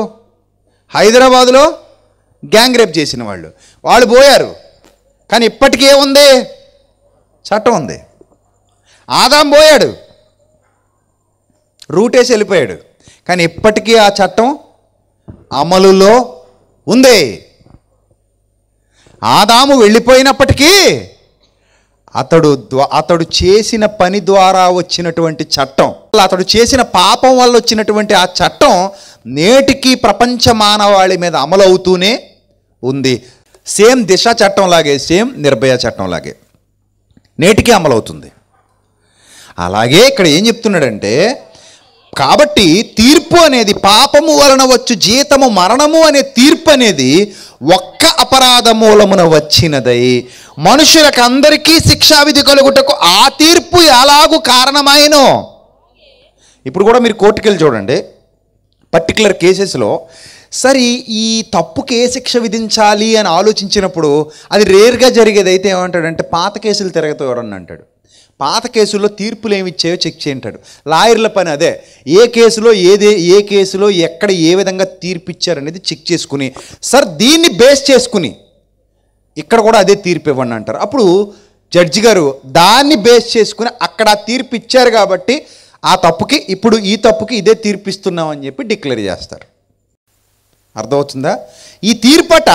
హైదరాబాదులో గ్యాంగ్ రేప్ చేసిన వాళ్ళు వాళ్ళు పోయారు కానీ ఇప్పటికీ ఉంది చట్టం ఉంది ఆదాం పోయాడు రూటేసి వెళ్ళిపోయాడు కానీ ఇప్పటికీ ఆ చట్టం అమలులో ఉంది ఆదాము వెళ్ళిపోయినప్పటికీ అతడు అతడు చేసిన పని ద్వారా వచ్చినటువంటి చట్టం అతడు చేసిన పాపం వల్ల వచ్చినటువంటి ఆ చట్టం నేటికి ప్రపంచ మానవాళి మీద అమలు అవుతూనే ఉంది సేమ్ దిశ చట్టం లాగే సేమ్ నిర్భయ చట్టం లాగే నేటికి అమలవుతుంది అలాగే ఇక్కడ ఏం చెప్తున్నాడంటే కాబట్టి తీర్పు అనేది పాపము వలన వచ్చు జీతము మరణము అనే తీర్పు అనేది ఒక్క అపరాధ మూలమున వచ్చినదై మనుషులకు అందరికీ శిక్షావిధి కలుగుటకు ఆ తీర్పు ఎలాగూ కారణమైనో ఇప్పుడు కూడా మీరు కోర్టుకెళ్ళి చూడండి పర్టికులర్ కేసెస్లో సరే ఈ తప్పుకి ఏ శిక్ష విధించాలి అని ఆలోచించినప్పుడు అది రేర్గా జరిగేది అయితే ఏమంటాడంటే పాత కేసులు తిరగతాడు అని అంటాడు పాత కేసుల్లో తీర్పులు ఏమి ఇచ్చాయో చెక్ చేయంటాడు లాయర్ల పని అదే ఏ కేసులో ఏదే ఏ కేసులో ఎక్కడ ఏ విధంగా తీర్పు ఇచ్చారనేది చెక్ చేసుకుని సార్ దీన్ని బేస్ చేసుకుని ఇక్కడ కూడా అదే తీర్పు ఇవ్వండి అంటారు అప్పుడు జడ్జి గారు దాన్ని బేస్ చేసుకుని అక్కడ తీర్పు ఇచ్చారు కాబట్టి ఆ తప్పుకి ఇప్పుడు ఈ తప్పుకి ఇదే తీర్పిస్తున్నాం అని చెప్పి డిక్లేర్ చేస్తారు అర్థమవుతుందా ఈ తీర్పట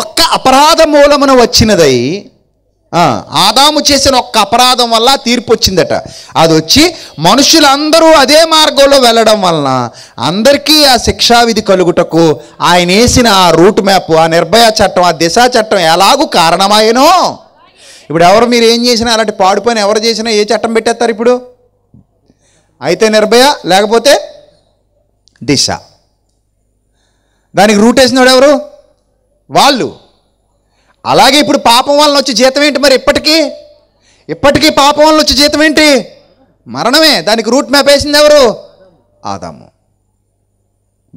ఒక్క అపరాధ మూలమున వచ్చినదై ఆదాము చేసిన ఒక్క అపరాధం వల్ల తీర్పు వచ్చిందట అది వచ్చి మనుషులందరూ అదే మార్గంలో వెళ్ళడం వలన అందరికీ ఆ శిక్షావిధి కలుగుటకు ఆయన వేసిన ఆ రూట్ మ్యాప్ ఆ నిర్భయ చట్టం ఆ దిశా చట్టం ఎలాగూ కారణమాయనో ఇప్పుడు ఎవరు మీరు ఏం చేసినా అలాంటి పాడిపోయిన ఎవరు చేసినా ఏ చట్టం పెట్టేస్తారు ఇప్పుడు అయితే నిర్భయ లేకపోతే దిశ దానికి రూట్ వేసినవాడు ఎవరు వాళ్ళు అలాగే ఇప్పుడు పాపం వలన వచ్చే జీతం ఏంటి మరి ఇప్పటికీ ఇప్పటికీ పాపం వలన వచ్చే జీతం ఏంటి మరణమే దానికి రూట్ మ్యాప్ వేసింది ఎవరు ఆదాము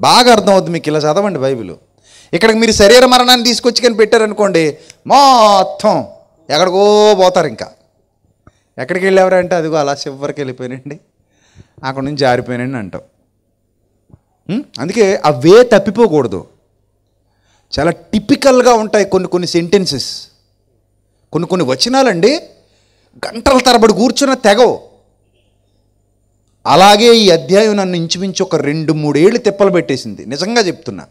బాగా అర్థమవుతుంది మీకు ఇలా చదవండి బైబిల్ ఇక్కడ మీరు శరీర మరణాన్ని తీసుకొచ్చి కానీ పెట్టారనుకోండి మొత్తం ఎక్కడికో పోతారు ఇంకా ఎక్కడికి వెళ్ళేవారంటే అదిగో అలా చివరికి వెళ్ళిపోయానండి అక్కడ నుంచి జారిపోయినండి అంటాం అందుకే అవే తప్పిపోకూడదు చాలా టిపికల్గా ఉంటాయి కొన్ని కొన్ని సెంటెన్సెస్ కొన్ని కొన్ని వచనాలండి గంటల తరబడి కూర్చున్న తెగవు అలాగే ఈ అధ్యాయం నన్ను ఇంచుమించు ఒక రెండు మూడేళ్ళు తిప్పలు పెట్టేసింది నిజంగా చెప్తున్నా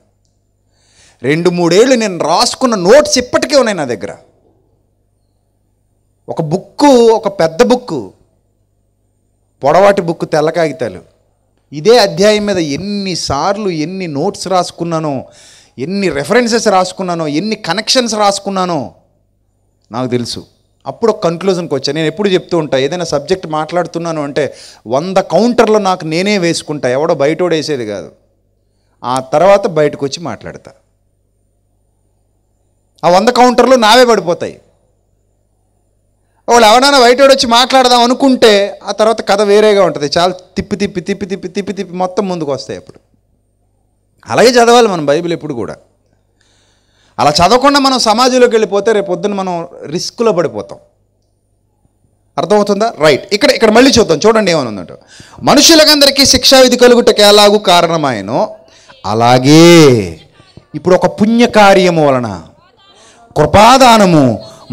రెండు మూడేళ్ళు నేను రాసుకున్న నోట్స్ ఇప్పటికే ఉన్నాయి నా దగ్గర ఒక బుక్ ఒక పెద్ద బుక్ పొడవాటి బుక్ తెల్ల కాగితాలు ఇదే అధ్యాయం మీద ఎన్నిసార్లు ఎన్ని నోట్స్ రాసుకున్నానో ఎన్ని రెఫరెన్సెస్ రాసుకున్నానో ఎన్ని కనెక్షన్స్ రాసుకున్నానో నాకు తెలుసు అప్పుడు ఒక కంక్లూజన్కి వచ్చాను నేను ఎప్పుడు చెప్తూ ఉంటా ఏదైనా సబ్జెక్ట్ మాట్లాడుతున్నాను అంటే వంద కౌంటర్లో నాకు నేనే వేసుకుంటా ఎవడో బయట వేసేది కాదు ఆ తర్వాత బయటకు వచ్చి మాట్లాడతా ఆ వంద కౌంటర్లు నావే పడిపోతాయి వాళ్ళు ఎవరైనా బయట వచ్చి మాట్లాడదాం అనుకుంటే ఆ తర్వాత కథ వేరేగా ఉంటుంది చాలా తిప్పి తిప్పి తిప్పి తిప్పి తిప్పి తిప్పి మొత్తం ముందుకు వస్తాయి అప్పుడు అలాగే చదవాలి మనం బైబిల్ ఎప్పుడు కూడా అలా చదవకుండా మనం సమాజంలోకి వెళ్ళిపోతే రేపు పొద్దున్న మనం రిస్క్లో పడిపోతాం అర్థమవుతుందా రైట్ ఇక్కడ ఇక్కడ మళ్ళీ చూద్దాం చూడండి ఏమనుందంట మనుషులకందరికీ శిక్షావిధి కలుగుటకు ఎలాగూ కారణమాయనో అలాగే ఇప్పుడు ఒక పుణ్యకార్యము వలన కృపాదానము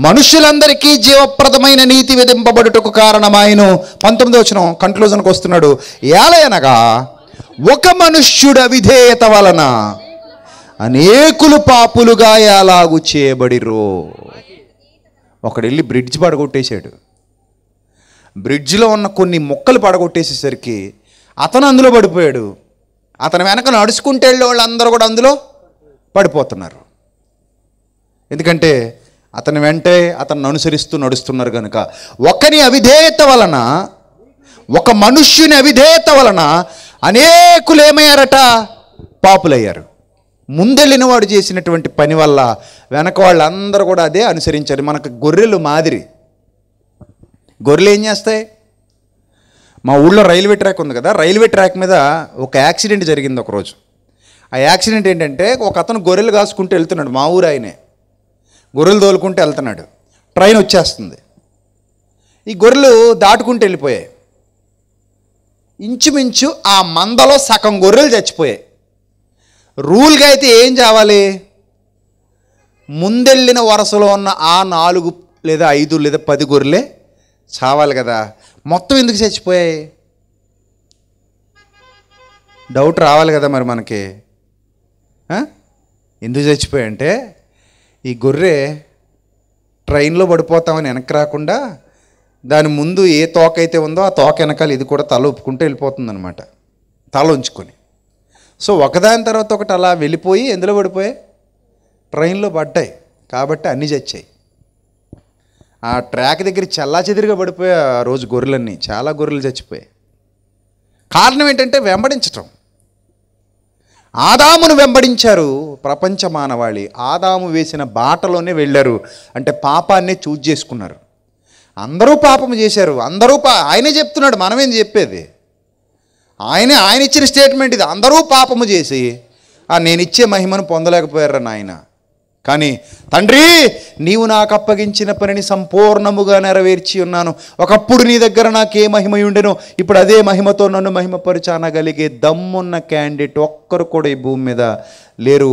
మనుషులందరికీ జీవప్రదమైన నీతి విధింపబడుటకు కారణమాయను పంతొమ్మిది వచ్చిన కంక్లూజన్కి వస్తున్నాడు ఏలయనగా ఒక మనుష్యుడు అవిధేయత వలన అనేకులు పాపులుగా ఎలాగు ఒకడు వెళ్ళి బ్రిడ్జ్ పడగొట్టేశాడు బ్రిడ్జ్లో ఉన్న కొన్ని మొక్కలు పడగొట్టేసేసరికి అతను అందులో పడిపోయాడు అతని వెనక నడుచుకుంటే వాళ్ళందరూ కూడా అందులో పడిపోతున్నారు ఎందుకంటే అతని వెంటే అతను అనుసరిస్తూ నడుస్తున్నారు కనుక ఒకని అవిధేయత వలన ఒక మనుష్యుని అవిధేయత వలన అనేకులు ఏమయ్యారట పాపులయ్యారు వాడు చేసినటువంటి పని వల్ల వెనక వాళ్ళందరూ కూడా అదే అనుసరించారు మనకు గొర్రెలు మాదిరి గొర్రెలు ఏం చేస్తాయి మా ఊళ్ళో రైల్వే ట్రాక్ ఉంది కదా రైల్వే ట్రాక్ మీద ఒక యాక్సిడెంట్ జరిగింది ఒకరోజు ఆ యాక్సిడెంట్ ఏంటంటే ఒక అతను గొర్రెలు కాసుకుంటూ వెళ్తున్నాడు మా ఊరు ఆయనే గొర్రెలు తోలుకుంటూ వెళ్తున్నాడు ట్రైన్ వచ్చేస్తుంది ఈ గొర్రెలు దాటుకుంటూ వెళ్ళిపోయాయి ఇంచుమించు ఆ మందలో సగం గొర్రెలు చచ్చిపోయాయి రూల్గా అయితే ఏం చావాలి ముందెళ్ళిన వరుసలో ఉన్న ఆ నాలుగు లేదా ఐదు లేదా పది గొర్రెలే చావాలి కదా మొత్తం ఎందుకు చచ్చిపోయాయి డౌట్ రావాలి కదా మరి మనకి ఎందుకు చచ్చిపోయాయి అంటే ఈ గొర్రె ట్రైన్లో పడిపోతామని వెనక్కి రాకుండా దాని ముందు ఏ తోక అయితే ఉందో ఆ తోక వెనకాల ఇది కూడా తల ఒప్పుకుంటూ వెళ్ళిపోతుంది అనమాట తల ఉంచుకొని సో ఒకదాని తర్వాత ఒకటి అలా వెళ్ళిపోయి ఎందులో పడిపోయాయి ట్రైన్లో పడ్డాయి కాబట్టి అన్నీ చచ్చాయి ఆ ట్రాక్ దగ్గర చల్లా చెదిరిగా పడిపోయా ఆ రోజు గొర్రెలన్నీ చాలా గొర్రెలు చచ్చిపోయాయి కారణం ఏంటంటే వెంబడించటం ఆదామును వెంబడించారు ప్రపంచ మానవాళి ఆదాము వేసిన బాటలోనే వెళ్ళారు అంటే పాపాన్నే చూజ్ చేసుకున్నారు అందరూ పాపం చేశారు అందరూ పా ఆయనే చెప్తున్నాడు మనమేం చెప్పేది ఆయనే ఆయన ఇచ్చిన స్టేట్మెంట్ ఇది అందరూ పాపము చేసి నేను ఇచ్చే మహిమను పొందలేకపోయారు నాయన కానీ తండ్రి నీవు నాకు అప్పగించిన పనిని సంపూర్ణముగా నెరవేర్చి ఉన్నాను ఒకప్పుడు నీ దగ్గర నాకే మహిమ ఉండెను ఇప్పుడు అదే మహిమతో నన్ను మహిమపరచానగలిగే దమ్మున్న క్యాండిడేట్ ఒక్కరు కూడా ఈ భూమి మీద లేరు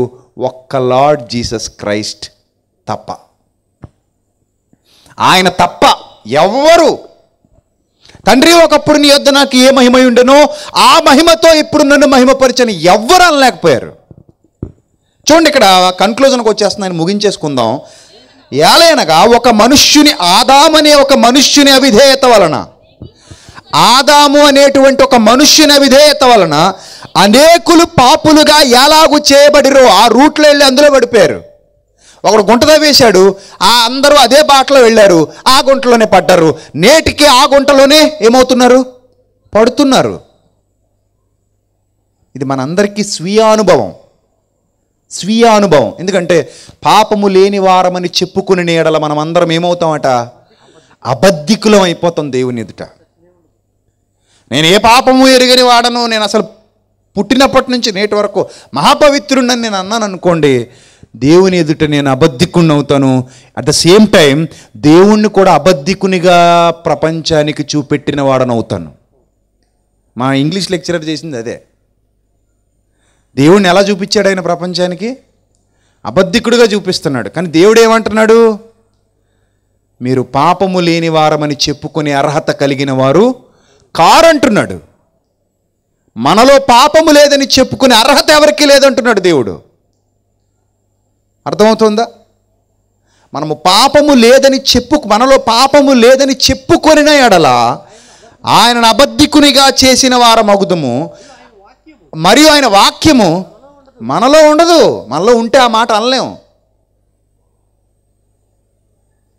ఒక్క లార్డ్ జీసస్ క్రైస్ట్ తప్ప ఆయన తప్ప ఎవ్వరు తండ్రి ఒకప్పుడు నీ యొద్ద నాకు ఏ మహిమ ఉండెనో ఆ మహిమతో ఇప్పుడు నన్ను మహిమపరిచని ఎవ్వరు అనలేకపోయారు చూడండి ఇక్కడ కన్క్లూజన్కి వచ్చేస్తున్నాయని ముగించేసుకుందాం ఏలైనగా ఒక మనుష్యుని ఆదామనే ఒక మనుష్యుని అవిధేయత వలన ఆదాము అనేటువంటి ఒక మనుష్యుని అవిధేయత వలన అనేకులు పాపులుగా ఎలాగు చేయబడిరో ఆ రూట్లో వెళ్ళి అందులో పడిపోయారు ఒకడు గుంట వేశాడు ఆ అందరూ అదే బాటలో వెళ్ళారు ఆ గుంటలోనే పడ్డారు నేటికి ఆ గుంటలోనే ఏమవుతున్నారు పడుతున్నారు ఇది మనందరికీ స్వీయానుభవం స్వీయానుభవం ఎందుకంటే పాపము లేని వారమని చెప్పుకుని నీడల మనమందరం ఏమవుతామట అబద్ధికులం అయిపోతాం దేవుని ఎదుట నేను ఏ పాపము ఎరుగని వాడను నేను అసలు పుట్టినప్పటి నుంచి నేటి వరకు మహాపవిత్రుడని నేను అన్నాను అనుకోండి దేవుని ఎదుట నేను అబద్ధికుని అవుతాను అట్ ద సేమ్ టైం దేవుణ్ణి కూడా అబద్ధికునిగా ప్రపంచానికి చూపెట్టిన వాడని అవుతాను మా ఇంగ్లీష్ లెక్చరర్ చేసింది అదే దేవుణ్ణి ఎలా చూపించాడు ఆయన ప్రపంచానికి అబద్ధికుడిగా చూపిస్తున్నాడు కానీ దేవుడు ఏమంటున్నాడు మీరు పాపము లేని వారమని చెప్పుకునే అర్హత కలిగిన వారు కారంటున్నాడు మనలో పాపము లేదని చెప్పుకునే అర్హత ఎవరికీ లేదంటున్నాడు దేవుడు అర్థమవుతుందా మనము పాపము లేదని చెప్పు మనలో పాపము లేదని చెప్పుకొనిన ఎడల ఆయనను అబద్ధికునిగా చేసిన వారం అగుదము మరియు ఆయన వాక్యము మనలో ఉండదు మనలో ఉంటే ఆ మాట అనలేము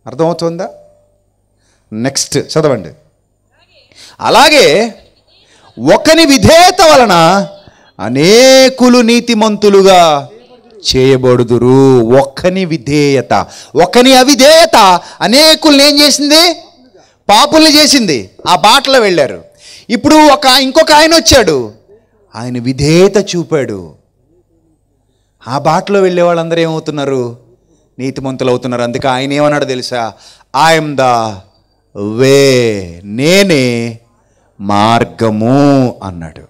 అర్థమవుతుందా నెక్స్ట్ చదవండి అలాగే ఒకని విధేయత వలన అనేకులు నీతిమంతులుగా చేయబడుదురు ఒక్కని విధేయత ఒకని అవిధేయత అనేకుల్ని ఏం చేసింది పాపుల్ని చేసింది ఆ బాటలో వెళ్ళారు ఇప్పుడు ఒక ఇంకొక ఆయన వచ్చాడు ఆయన విధేయత చూపాడు ఆ బాటలో వెళ్ళే వాళ్ళందరూ ఏమవుతున్నారు నీతిమంతులు అవుతున్నారు అందుకే ఆయన ఏమన్నాడు తెలుసా ఐఎమ్ ద వే నేనే మార్గము అన్నాడు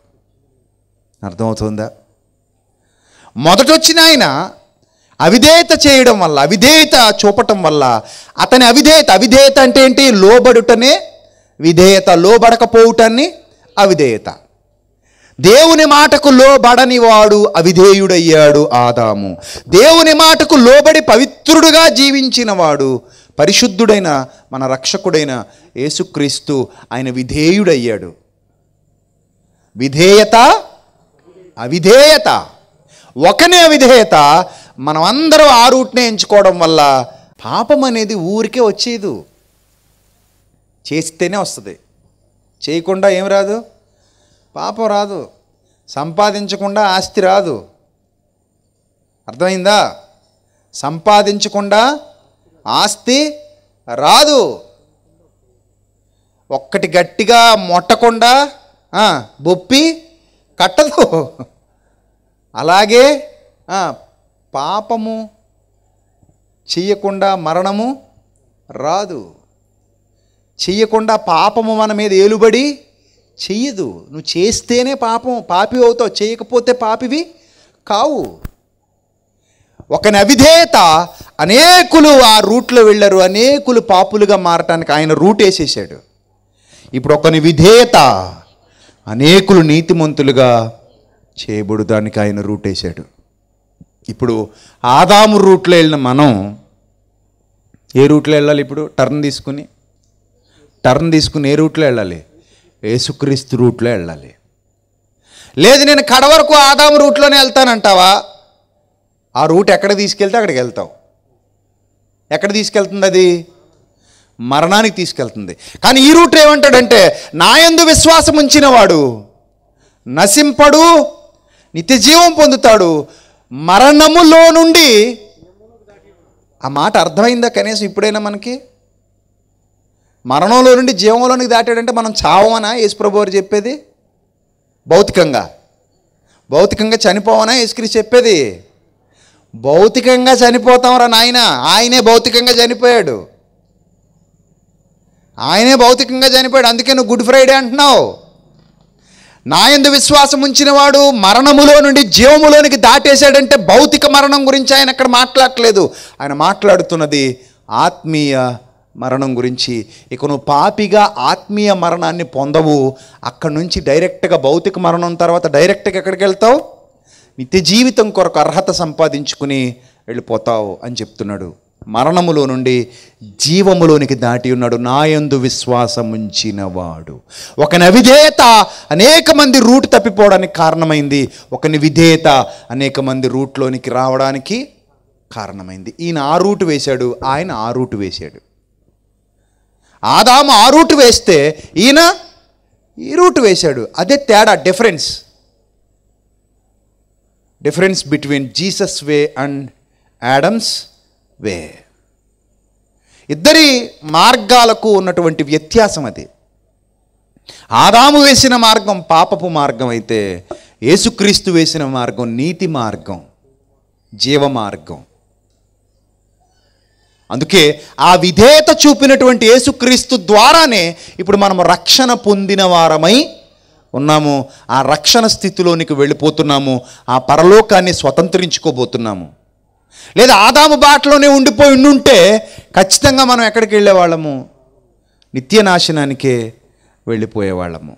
అర్థమవుతుందా మొదట ఆయన అవిధేయత చేయడం వల్ల అవిధేయత చూపటం వల్ల అతని అవిధేయత అవిధేయత అంటే ఏంటి లోబడుటనే విధేయత లోబడకపోవటాన్ని అవిధేయత దేవుని మాటకు లోబడని వాడు అవిధేయుడయ్యాడు ఆదాము దేవుని మాటకు లోబడి పవిత్రుడుగా జీవించినవాడు పరిశుద్ధుడైన మన రక్షకుడైన యేసుక్రీస్తు ఆయన విధేయుడయ్యాడు విధేయత అవిధేయత ఒకనే విధేయత మనం అందరూ ఆ రూట్నే ఎంచుకోవడం వల్ల పాపం అనేది ఊరికే వచ్చేదు చేస్తేనే వస్తుంది చేయకుండా ఏం రాదు పాపం రాదు సంపాదించకుండా ఆస్తి రాదు అర్థమైందా సంపాదించకుండా ఆస్తి రాదు ఒక్కటి గట్టిగా మొట్టకుండా బొప్పి కట్టదు అలాగే పాపము చేయకుండా మరణము రాదు చేయకుండా పాపము మన మీద ఏలుబడి చెయ్యదు నువ్వు చేస్తేనే పాపం పాపి అవుతావు చేయకపోతే పాపివి కావు ఒకని నవిధేత అనేకులు ఆ రూట్లో వెళ్ళారు అనేకులు పాపులుగా మారటానికి ఆయన రూట్ వేసేసాడు ఇప్పుడు ఒకని విధేయత అనేకులు నీతిమంతులుగా చేయబడు దానికి ఆయన రూట్ వేశాడు ఇప్పుడు ఆదాము రూట్లో వెళ్ళిన మనం ఏ రూట్లో వెళ్ళాలి ఇప్పుడు టర్న్ తీసుకుని టర్న్ తీసుకుని ఏ రూట్లో వెళ్ళాలి యేసుక్రీస్తు రూట్లో వెళ్ళాలి లేదు నేను కడ వరకు ఆదాము రూట్లోనే వెళ్తానంటావా ఆ రూట్ ఎక్కడ తీసుకెళ్తే అక్కడికి వెళ్తావు ఎక్కడ తీసుకెళ్తుంది అది మరణానికి తీసుకెళ్తుంది కానీ ఈ రూట్ ఏమంటాడంటే నాయందు విశ్వాసం ఉంచినవాడు నశింపడు నిత్య జీవం పొందుతాడు మరణములో నుండి ఆ మాట అర్థమైందా కనీసం ఇప్పుడైనా మనకి మరణంలో నుండి జీవంలోనికి దాటాడంటే మనం చావమనా యేసుప్రభు వారు చెప్పేది భౌతికంగా భౌతికంగా చనిపోవనా యేసుక్రీ చెప్పేది భౌతికంగా చనిపోతాంరా నాయన ఆయనే భౌతికంగా చనిపోయాడు ఆయనే భౌతికంగా చనిపోయాడు అందుకే నువ్వు గుడ్ ఫ్రైడే అంటున్నావు నాయందు విశ్వాసం వాడు మరణములో నుండి జీవములోనికి దాటేశాడంటే భౌతిక మరణం గురించి ఆయన అక్కడ మాట్లాడట్లేదు ఆయన మాట్లాడుతున్నది ఆత్మీయ మరణం గురించి ఇక నువ్వు పాపిగా ఆత్మీయ మరణాన్ని పొందవు అక్కడి నుంచి డైరెక్ట్గా భౌతిక మరణం తర్వాత డైరెక్ట్గా ఎక్కడికి వెళ్తావు నిత్య జీవితం కొరకు అర్హత సంపాదించుకుని వెళ్ళిపోతావు అని చెప్తున్నాడు మరణములో నుండి జీవములోనికి దాటి ఉన్నాడు నాయందు విశ్వాసం ఉంచినవాడు ఒకని అవిధేయత అనేక మంది రూట్ తప్పిపోవడానికి కారణమైంది ఒకని విధేయత అనేక మంది రూట్లోనికి రావడానికి కారణమైంది ఈయన ఆ రూట్ వేశాడు ఆయన ఆ రూట్ వేశాడు ఆదాము ఆ రూట్ వేస్తే ఈయన ఈ రూట్ వేశాడు అదే తేడా difference difference between Jesus way and Adam's way ఇద్దరి మార్గాలకు ఉన్నటువంటి వ్యత్యాసం అది ఆదాము వేసిన మార్గం పాపపు మార్గం అయితే యేసుక్రీస్తు వేసిన మార్గం నీతి మార్గం జీవ మార్గం అందుకే ఆ విధేయత చూపినటువంటి యేసుక్రీస్తు ద్వారానే ఇప్పుడు మనం రక్షణ పొందిన వారమై ఉన్నాము ఆ రక్షణ స్థితిలోనికి వెళ్ళిపోతున్నాము ఆ పరలోకాన్ని స్వతంత్రించుకోబోతున్నాము లేదా ఆదాము బాటలోనే ఉండిపోయి ఉండుంటే ఖచ్చితంగా మనం ఎక్కడికి వెళ్ళేవాళ్ళము నిత్య నాశనానికే వెళ్ళిపోయేవాళ్ళము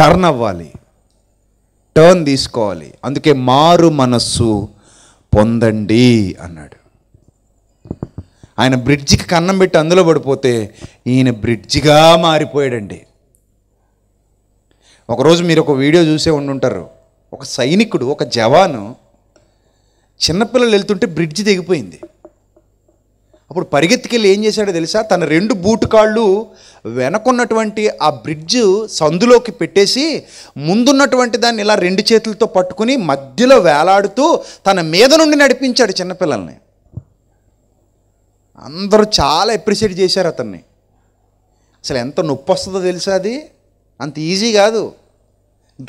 టర్న్ అవ్వాలి టర్న్ తీసుకోవాలి అందుకే మారు మనస్సు పొందండి అన్నాడు ఆయన బ్రిడ్జికి కన్నం పెట్టి అందులో పడిపోతే ఈయన బ్రిడ్జిగా మారిపోయాడండి ఒకరోజు మీరు ఒక వీడియో చూసే ఉండుంటారు ఒక సైనికుడు ఒక జవాను చిన్నపిల్లలు వెళ్తుంటే బ్రిడ్జ్ తెగిపోయింది అప్పుడు పరిగెత్తికెళ్ళి ఏం చేశాడో తెలుసా తన రెండు బూటు కాళ్ళు వెనకున్నటువంటి ఆ బ్రిడ్జ్ సందులోకి పెట్టేసి ముందున్నటువంటి దాన్ని ఇలా రెండు చేతులతో పట్టుకుని మధ్యలో వేలాడుతూ తన మీద నుండి నడిపించాడు చిన్నపిల్లల్ని అందరూ చాలా అప్రిషియేట్ చేశారు అతన్ని అసలు ఎంత నొప్పి వస్తుందో తెలుసా అది అంత ఈజీ కాదు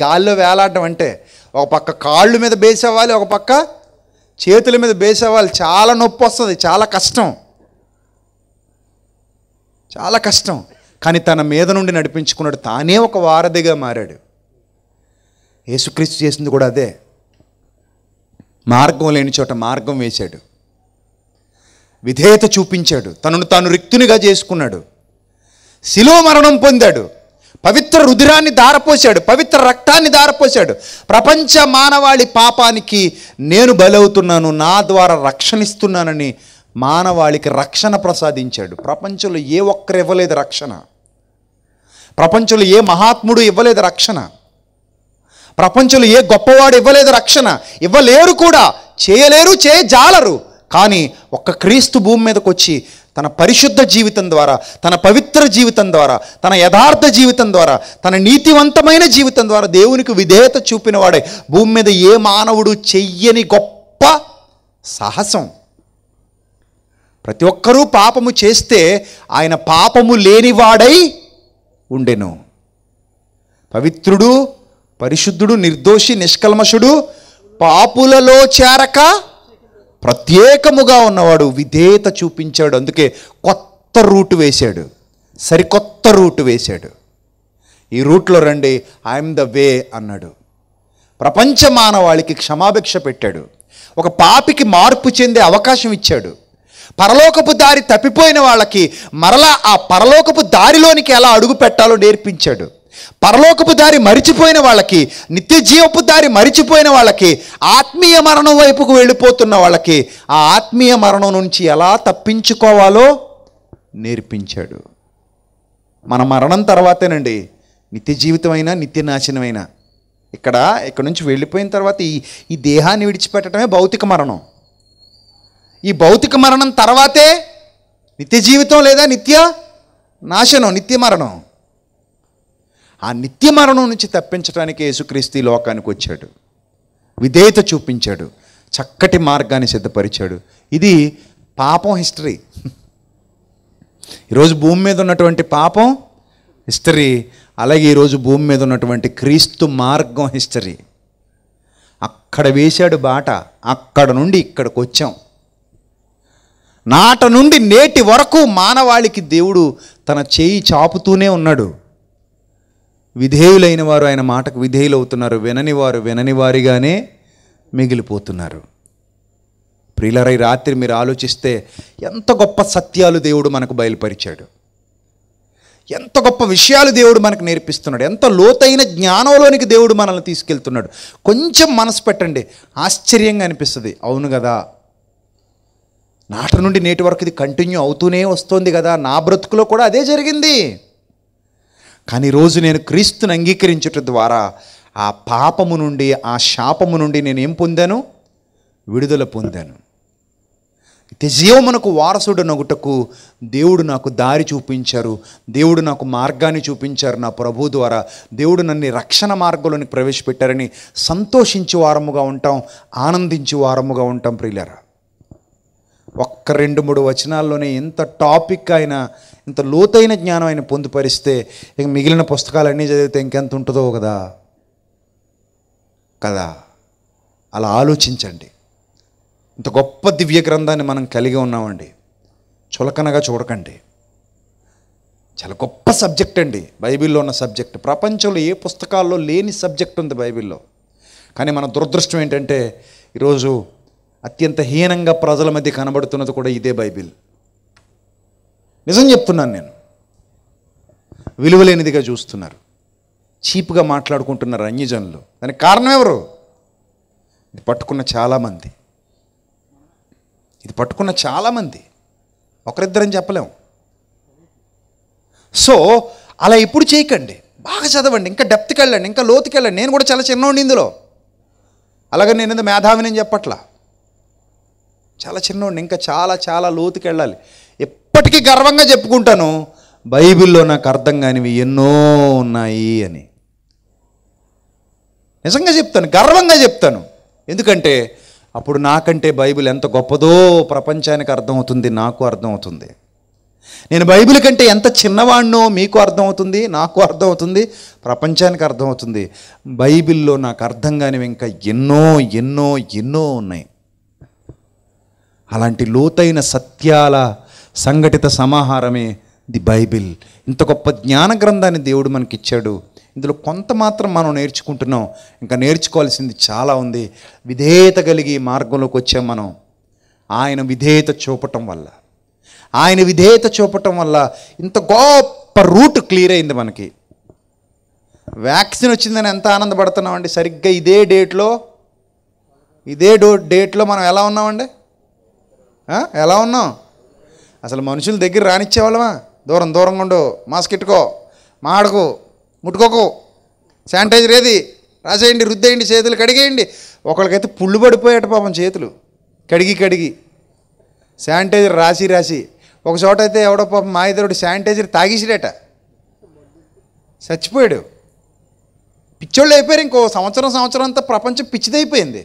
గాల్లో వేలాడడం అంటే ఒక పక్క కాళ్ళు మీద బేస్ అవ్వాలి ఒక పక్క చేతుల మీద బేసేవాళ్ళు చాలా నొప్పి వస్తుంది చాలా కష్టం చాలా కష్టం కానీ తన మీద నుండి నడిపించుకున్నాడు తానే ఒక వారధిగా మారాడు యేసుక్రీస్తు చేసింది కూడా అదే మార్గం లేని చోట మార్గం వేశాడు విధేయత చూపించాడు తనను తాను రిక్తునిగా చేసుకున్నాడు శిలో మరణం పొందాడు పవిత్ర రుధిరాన్ని దారపోశాడు పవిత్ర రక్తాన్ని దారపోశాడు ప్రపంచ మానవాళి పాపానికి నేను బలవుతున్నాను నా ద్వారా రక్షణిస్తున్నానని మానవాళికి రక్షణ ప్రసాదించాడు ప్రపంచంలో ఏ ఒక్కరు ఇవ్వలేదు రక్షణ ప్రపంచంలో ఏ మహాత్ముడు ఇవ్వలేదు రక్షణ ప్రపంచంలో ఏ గొప్పవాడు ఇవ్వలేదు రక్షణ ఇవ్వలేరు కూడా చేయలేరు చేయజాలరు జాలరు కానీ ఒక్క క్రీస్తు భూమి మీదకి వచ్చి తన పరిశుద్ధ జీవితం ద్వారా తన పవిత్ర జీవితం ద్వారా తన యథార్థ జీవితం ద్వారా తన నీతివంతమైన జీవితం ద్వారా దేవునికి విధేయత చూపినవాడే భూమి మీద ఏ మానవుడు చెయ్యని గొప్ప సాహసం ప్రతి ఒక్కరూ పాపము చేస్తే ఆయన పాపము లేనివాడై ఉండెను పవిత్రుడు పరిశుద్ధుడు నిర్దోషి నిష్కల్మషుడు పాపులలో చేరక ప్రత్యేకముగా ఉన్నవాడు విధేయత చూపించాడు అందుకే కొత్త రూట్ వేశాడు సరికొత్త రూట్ వేశాడు ఈ రూట్లో రండి ఐఎమ్ ద వే అన్నాడు ప్రపంచ మానవాళికి క్షమాభిక్ష పెట్టాడు ఒక పాపికి మార్పు చెందే అవకాశం ఇచ్చాడు పరలోకపు దారి తప్పిపోయిన వాళ్ళకి మరలా ఆ పరలోకపు దారిలోనికి ఎలా అడుగు పెట్టాలో నేర్పించాడు పరలోకపు దారి మరిచిపోయిన వాళ్ళకి నిత్య జీవపు దారి మరిచిపోయిన వాళ్ళకి ఆత్మీయ మరణం వైపుకు వెళ్ళిపోతున్న వాళ్ళకి ఆ ఆత్మీయ మరణం నుంచి ఎలా తప్పించుకోవాలో నేర్పించాడు మన మరణం తర్వాతేనండి నిత్య జీవితమైనా నిత్య నాశనమైనా ఇక్కడ ఇక్కడ నుంచి వెళ్ళిపోయిన తర్వాత ఈ ఈ దేహాన్ని విడిచిపెట్టడమే భౌతిక మరణం ఈ భౌతిక మరణం తర్వాతే నిత్య జీవితం లేదా నిత్య నాశనం నిత్య మరణం ఆ నిత్య మరణం నుంచి తప్పించడానికి యేసుక్రీస్తు లోకానికి వచ్చాడు విధేయత చూపించాడు చక్కటి మార్గాన్ని సిద్ధపరిచాడు ఇది పాపం హిస్టరీ ఈరోజు భూమి మీద ఉన్నటువంటి పాపం హిస్టరీ అలాగే ఈరోజు భూమి మీద ఉన్నటువంటి క్రీస్తు మార్గం హిస్టరీ అక్కడ వేశాడు బాట అక్కడ నుండి ఇక్కడికి వచ్చాం నాట నుండి నేటి వరకు మానవాళికి దేవుడు తన చేయి చాపుతూనే ఉన్నాడు విధేయులైన వారు ఆయన మాటకు అవుతున్నారు వినని వారు వినని వారిగానే మిగిలిపోతున్నారు ప్రియులరై రాత్రి మీరు ఆలోచిస్తే ఎంత గొప్ప సత్యాలు దేవుడు మనకు బయలుపరిచాడు ఎంత గొప్ప విషయాలు దేవుడు మనకు నేర్పిస్తున్నాడు ఎంత లోతైన జ్ఞానంలోనికి దేవుడు మనల్ని తీసుకెళ్తున్నాడు కొంచెం మనసు పెట్టండి ఆశ్చర్యంగా అనిపిస్తుంది అవును కదా నాటి నుండి నేటి వరకు ఇది కంటిన్యూ అవుతూనే వస్తుంది కదా నా బ్రతుకులో కూడా అదే జరిగింది కానీ రోజు నేను క్రీస్తుని అంగీకరించుట ద్వారా ఆ పాపము నుండి ఆ శాపము నుండి నేనేం పొందాను విడుదల పొందాను అయితే జీవమునకు వారసుడు నగుటకు దేవుడు నాకు దారి చూపించారు దేవుడు నాకు మార్గాన్ని చూపించారు నా ప్రభు ద్వారా దేవుడు నన్ను రక్షణ మార్గంలోని ప్రవేశపెట్టారని సంతోషించి వారముగా ఉంటాం ఆనందించి వారముగా ఉంటాం ప్రియులరా ఒక్క రెండు మూడు వచనాల్లోనే ఇంత టాపిక్ ఆయన ఇంత లోతైన జ్ఞానం ఆయన పొందుపరిస్తే ఇక మిగిలిన పుస్తకాలన్నీ చదివితే ఇంకెంత ఉంటుందో కదా కదా అలా ఆలోచించండి ఇంత గొప్ప దివ్య గ్రంథాన్ని మనం కలిగి ఉన్నామండి చులకనగా చూడకండి చాలా గొప్ప సబ్జెక్ట్ అండి బైబిల్లో ఉన్న సబ్జెక్ట్ ప్రపంచంలో ఏ పుస్తకాల్లో లేని సబ్జెక్ట్ ఉంది బైబిల్లో కానీ మన దురదృష్టం ఏంటంటే ఈరోజు అత్యంత హీనంగా ప్రజల మధ్య కనబడుతున్నది కూడా ఇదే బైబిల్ నిజం చెప్తున్నాను నేను విలువలేనిదిగా చూస్తున్నారు చీప్గా మాట్లాడుకుంటున్నారు అన్యజనులు దానికి కారణం ఎవరు ఇది పట్టుకున్న చాలామంది ఇది పట్టుకున్న చాలామంది ఒకరిద్దరని చెప్పలేం సో అలా ఇప్పుడు చేయకండి బాగా చదవండి ఇంకా డెప్త్కి వెళ్ళండి ఇంకా లోతుకి వెళ్ళండి నేను కూడా చాలా చిన్నోండి ఇందులో అలాగే నేను మేధావిని చెప్పట్లా చాలా చిన్నవాడిని ఇంకా చాలా చాలా లోతుకి వెళ్ళాలి ఎప్పటికీ గర్వంగా చెప్పుకుంటాను బైబిల్లో నాకు అర్థం కానివి ఎన్నో ఉన్నాయి అని నిజంగా చెప్తాను గర్వంగా చెప్తాను ఎందుకంటే అప్పుడు నాకంటే బైబిల్ ఎంత గొప్పదో ప్రపంచానికి అర్థమవుతుంది నాకు అర్థమవుతుంది నేను బైబిల్ కంటే ఎంత చిన్నవాడినో మీకు అర్థమవుతుంది నాకు అర్థమవుతుంది ప్రపంచానికి అర్థమవుతుంది బైబిల్లో నాకు అర్థం కానివి ఇంకా ఎన్నో ఎన్నో ఎన్నో ఉన్నాయి అలాంటి లోతైన సత్యాల సంఘటిత సమాహారమే ది బైబిల్ ఇంత గొప్ప జ్ఞాన గ్రంథాన్ని దేవుడు మనకి ఇచ్చాడు ఇందులో కొంత మాత్రం మనం నేర్చుకుంటున్నాం ఇంకా నేర్చుకోవాల్సింది చాలా ఉంది విధేయత కలిగి మార్గంలోకి వచ్చాం మనం ఆయన విధేయత చూపటం వల్ల ఆయన విధేయత చూపటం వల్ల ఇంత గొప్ప రూట్ క్లియర్ అయింది మనకి వ్యాక్సిన్ వచ్చిందని ఎంత ఆనందపడుతున్నామండి సరిగ్గా ఇదే డేట్లో ఇదే డో డేట్లో మనం ఎలా ఉన్నామండి ఎలా ఉన్నాం అసలు మనుషుల దగ్గర రానిచ్చేవాళ్ళమా దూరం దూరంగా ఉండు మాస్క్ ఇట్టుకో మాడకు ముట్టుకోకు శానిటైజర్ ఏది రాసేయండి రుద్దేయండి చేతులు కడిగేయండి ఒకరికైతే పుళ్ళు పడిపోయాట పాపం చేతులు కడిగి కడిగి శానిటైజర్ రాసి రాసి ఒక చోట అయితే ఎవడో పాపం మా ఇద్దరుడు శానిటైజర్ తాగేసిడట చచ్చిపోయాడు పిచ్చోళ్ళు అయిపోయారు ఇంకో సంవత్సరం సంవత్సరం అంతా ప్రపంచం పిచ్చిదైపోయింది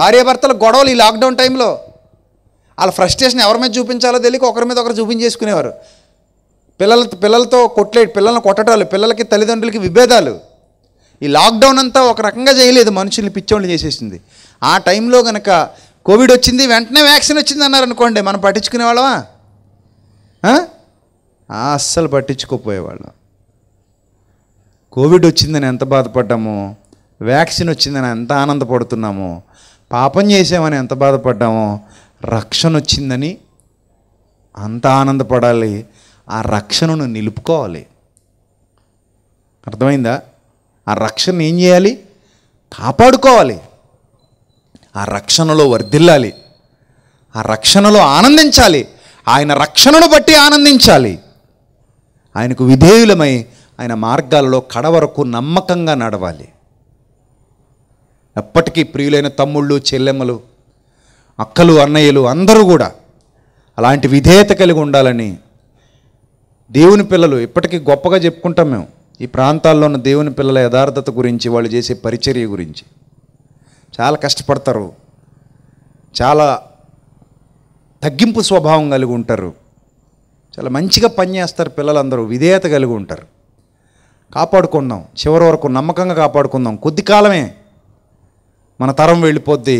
భార్యాభర్తల గొడవలు ఈ లాక్డౌన్ టైంలో వాళ్ళ ఫ్రస్ట్రేషన్ ఎవరి మీద చూపించాలో తెలియక ఒకరి మీద ఒకరు చూపించేసుకునేవారు పిల్లల పిల్లలతో కొట్లే పిల్లల్ని కొట్టడాలు పిల్లలకి తల్లిదండ్రులకి విభేదాలు ఈ లాక్డౌన్ అంతా ఒక రకంగా చేయలేదు మనుషుల్ని పిచ్చోళ్ళు చేసేసింది ఆ టైంలో కనుక కోవిడ్ వచ్చింది వెంటనే వ్యాక్సిన్ వచ్చింది అన్నారు అనుకోండి మనం పట్టించుకునే వాళ్ళమా అస్సలు పట్టించుకోపోయేవాళ్ళం కోవిడ్ వచ్చిందని ఎంత బాధపడ్డామో వ్యాక్సిన్ వచ్చిందని ఎంత ఆనందపడుతున్నామో పాపం చేసామని ఎంత బాధపడ్డామో రక్షణ వచ్చిందని అంత ఆనందపడాలి ఆ రక్షణను నిలుపుకోవాలి అర్థమైందా ఆ రక్షణ ఏం చేయాలి కాపాడుకోవాలి ఆ రక్షణలో వర్ధిల్లాలి ఆ రక్షణలో ఆనందించాలి ఆయన రక్షణను బట్టి ఆనందించాలి ఆయనకు విధేయులమై ఆయన మార్గాలలో కడవరకు నమ్మకంగా నడవాలి ఎప్పటికీ ప్రియులైన తమ్ముళ్ళు చెల్లెమ్మలు అక్కలు అన్నయ్యలు అందరూ కూడా అలాంటి విధేయత కలిగి ఉండాలని దేవుని పిల్లలు ఇప్పటికీ గొప్పగా చెప్పుకుంటాం మేము ఈ ప్రాంతాల్లో ఉన్న దేవుని పిల్లల యథార్థత గురించి వాళ్ళు చేసే పరిచర్య గురించి చాలా కష్టపడతారు చాలా తగ్గింపు స్వభావం కలిగి ఉంటారు చాలా మంచిగా పనిచేస్తారు పిల్లలందరూ విధేయత కలిగి ఉంటారు కాపాడుకుందాం చివరి వరకు నమ్మకంగా కాపాడుకుందాం కొద్ది కాలమే మన తరం వెళ్ళిపోద్ది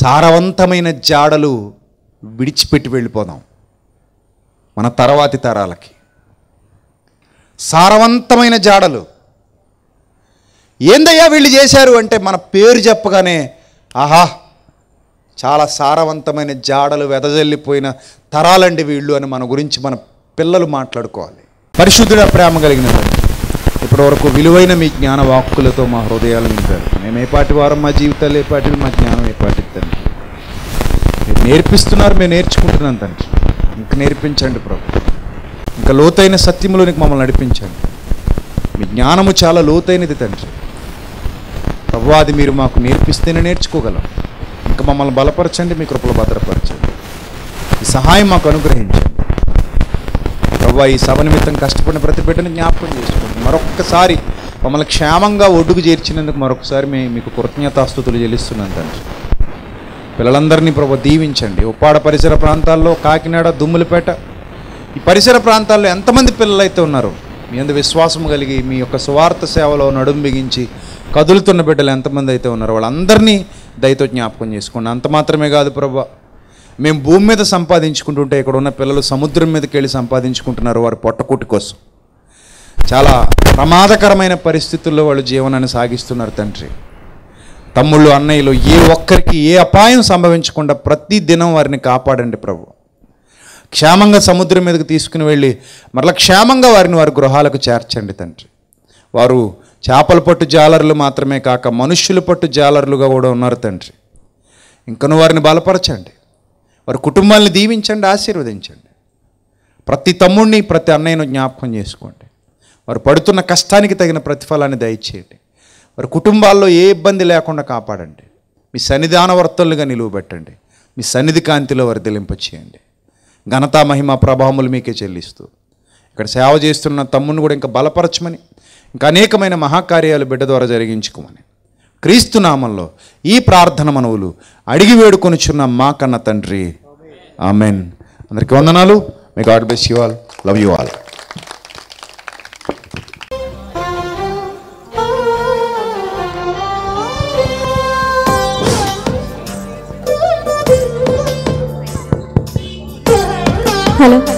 సారవంతమైన జాడలు విడిచిపెట్టి వెళ్ళిపోదాం మన తర్వాతి తరాలకి సారవంతమైన జాడలు ఏందయ్యా వీళ్ళు చేశారు అంటే మన పేరు చెప్పగానే ఆహా చాలా సారవంతమైన జాడలు వెదజల్లిపోయిన తరాలండి వీళ్ళు అని మన గురించి మన పిల్లలు మాట్లాడుకోవాలి పరిశుద్ధుడ ప్రేమ కలిగిన ఇప్పటి వరకు విలువైన మీ జ్ఞాన వాక్కులతో మా హృదయాలు నింపారు మేము వారం మా జీవితాలు పాటి మా జ్ఞానం ఏపాటిది తండ్రి మీరు నేర్పిస్తున్నారు మేము నేర్చుకుంటున్నాను తండ్రి ఇంకా నేర్పించండి ప్రభు ఇంకా లోతైన సత్యంలోనికి మమ్మల్ని నడిపించండి మీ జ్ఞానము చాలా లోతైనది తండ్రి ప్రభు అది మీరు మాకు నేర్పిస్తేనే నేర్చుకోగలం ఇంకా మమ్మల్ని బలపరచండి మీ కృపలు భద్రపరచండి ఈ సహాయం మాకు అనుగ్రహించండి ప్రభు ఈ సభ నిమిత్తం కష్టపడిన ప్రతి బిడ్డను జ్ఞాపకం చేసుకోండి మరొక్కసారి మమ్మల్ని క్షేమంగా ఒడ్డుకు చేర్చినందుకు మరొకసారి మీ మీకు కృతజ్ఞతాస్థుతులు చెల్లిస్తున్నాను తండ్రి పిల్లలందరినీ ప్రభు దీవించండి ఉప్పాడ పరిసర ప్రాంతాల్లో కాకినాడ దుమ్ములపేట ఈ పరిసర ప్రాంతాల్లో ఎంతమంది పిల్లలైతే ఉన్నారో మీ అందు విశ్వాసం కలిగి మీ యొక్క స్వార్థ సేవలో నడుం బిగించి కదులుతున్న బిడ్డలు ఎంతమంది అయితే ఉన్నారో వాళ్ళందరినీ దయతో జ్ఞాపకం చేసుకోండి అంత మాత్రమే కాదు ప్రభా మేము భూమి మీద సంపాదించుకుంటుంటే ఇక్కడ ఉన్న పిల్లలు సముద్రం మీదకి వెళ్ళి సంపాదించుకుంటున్నారు వారి పొట్టకూటి కోసం చాలా ప్రమాదకరమైన పరిస్థితుల్లో వాళ్ళు జీవనాన్ని సాగిస్తున్నారు తండ్రి తమ్ముళ్ళు అన్నయ్యలు ఏ ఒక్కరికి ఏ అపాయం సంభవించకుండా ప్రతి దినం వారిని కాపాడండి ప్రభు క్షేమంగా సముద్రం మీదకు తీసుకుని వెళ్ళి మరలా క్షేమంగా వారిని వారి గృహాలకు చేర్చండి తండ్రి వారు చేపల పట్టు జాలర్లు మాత్రమే కాక మనుష్యుల పట్టు జాలర్లుగా కూడా ఉన్నారు తండ్రి ఇంకను వారిని బలపరచండి వారి కుటుంబాన్ని దీవించండి ఆశీర్వదించండి ప్రతి తమ్ముడిని ప్రతి అన్నయ్యను జ్ఞాపకం చేసుకోండి వారు పడుతున్న కష్టానికి తగిన ప్రతిఫలాన్ని దయచేయండి వారి కుటుంబాల్లో ఏ ఇబ్బంది లేకుండా కాపాడండి మీ సన్నిధాన వర్తలుగా నిలువబెట్టండి మీ సన్నిధి కాంతిలో తెలింపచేయండి ఘనతా మహిమ ప్రభావములు మీకే చెల్లిస్తూ ఇక్కడ సేవ చేస్తున్న తమ్ముని కూడా ఇంకా బలపరచమని ఇంకా అనేకమైన మహాకార్యాలు బిడ్డ ద్వారా జరిగించుకోమని క్రీస్తునామంలో ఈ ప్రార్థన మనవులు అడిగి వేడుకొనిచున్న మా కన్న తండ్రి ఆమెన్ అందరికీ వందనాలు మీ God bless you all love you all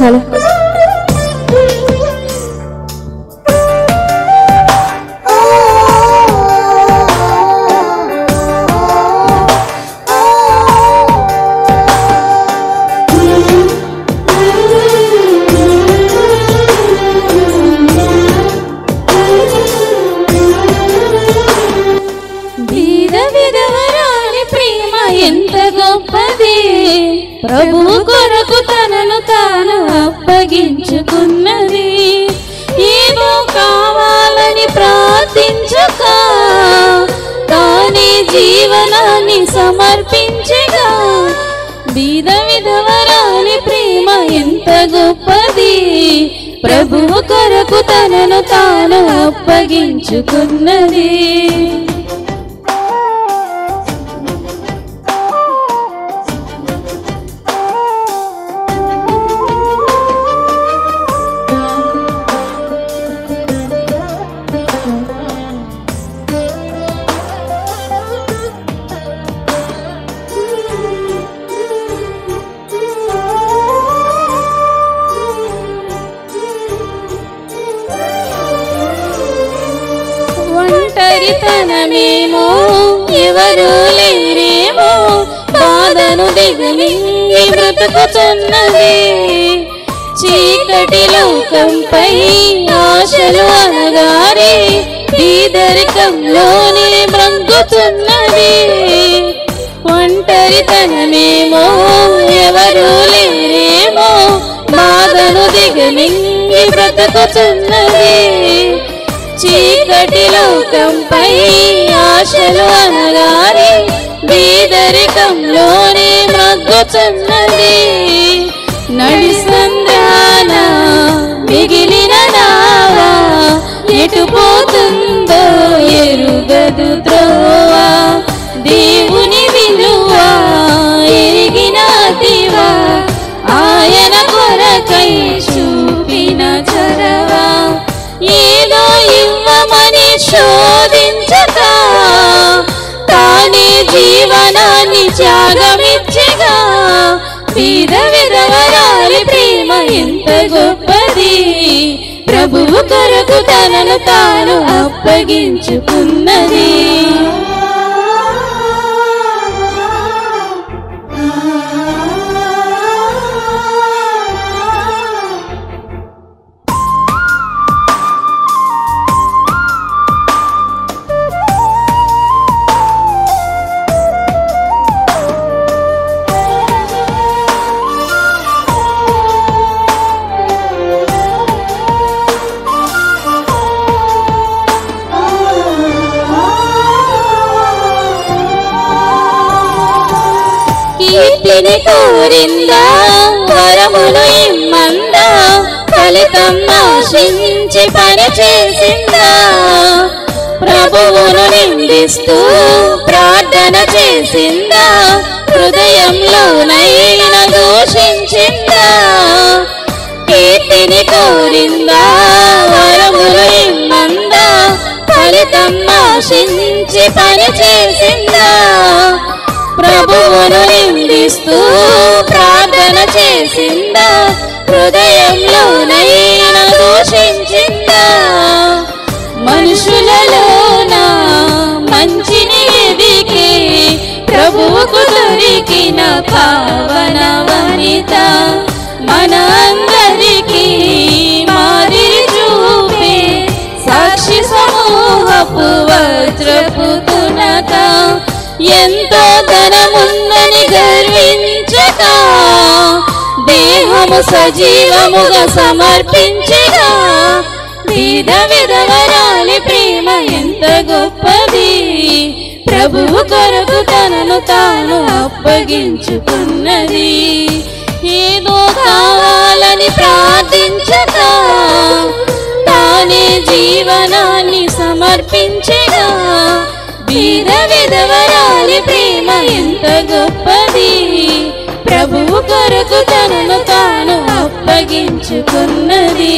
好了。పంచుకున్నది ఏమో కావాలని ప్రార్థించక తానే జీవనాన్ని సమర్పించగా బీద విధవరాలి ప్రేమ ఎంత గొప్పది ప్రభువు కొరకు తనను తాను అప్పగించుకున్నది కదను దిగని చెన్నది చీకటి లోకంపై ఆశలు అనగారి బీదరికంలోనే బ్రంకుతున్నది ఒంటరితనమేమో ఎవరు లేరేమో బాధను దిగమింగి బ్రతుకుతున్నది చీకటి లోకంపై ఆశలు అనగారి పేదరికంలోనే మగ్గుచున్నది సంధాన మిగిలిన నావా ఎటు పోతుందో ఎరుగదు త్రోవా దేవుని విలువ ఎరిగిన దివా ఆయన కొరకై చూపిన చరవా ఏదో ఇవ్వమని శోధి జీవనాన్ని త్యాగమిచ్చగా పేద విధవరాలి ప్రేమ ఎంత గొప్పది ప్రభువు కొరకు తనను తాను అప్పగించుకున్నది ఫలములు ఇమ్మందా ఫలితం నాశించి పని చేసిందా ప్రభువును నిందిస్తూ ప్రార్థన చేసిందా హృదయంలో నైన దూషించిందా కీర్తిని కోరిందా వరములు ఇమ్మందా ఫలితం నాశించి పని చేసిందా ప్రభువును నిందిస్తూ వేదన చేసిందా హృదయంలోనైనా దూషించిందా నా మంచిని ఎదికే ప్రభువుకు దొరికిన పావన వనిత మనము సజీవముగా సమర్పించగా బీద విధవరాలి ప్రేమ ఎంత గొప్పది ప్రభువు కొరకు తనను తాను అప్పగించుకున్నది ఏదో కావాలని ప్రార్థించక తానే జీవనాన్ని సమర్పించగా విధ విధవరాలి ప్రేమ ఎంత గొప్పది ప్రభువు కొరకు తనను తాను అప్పగించుకున్నది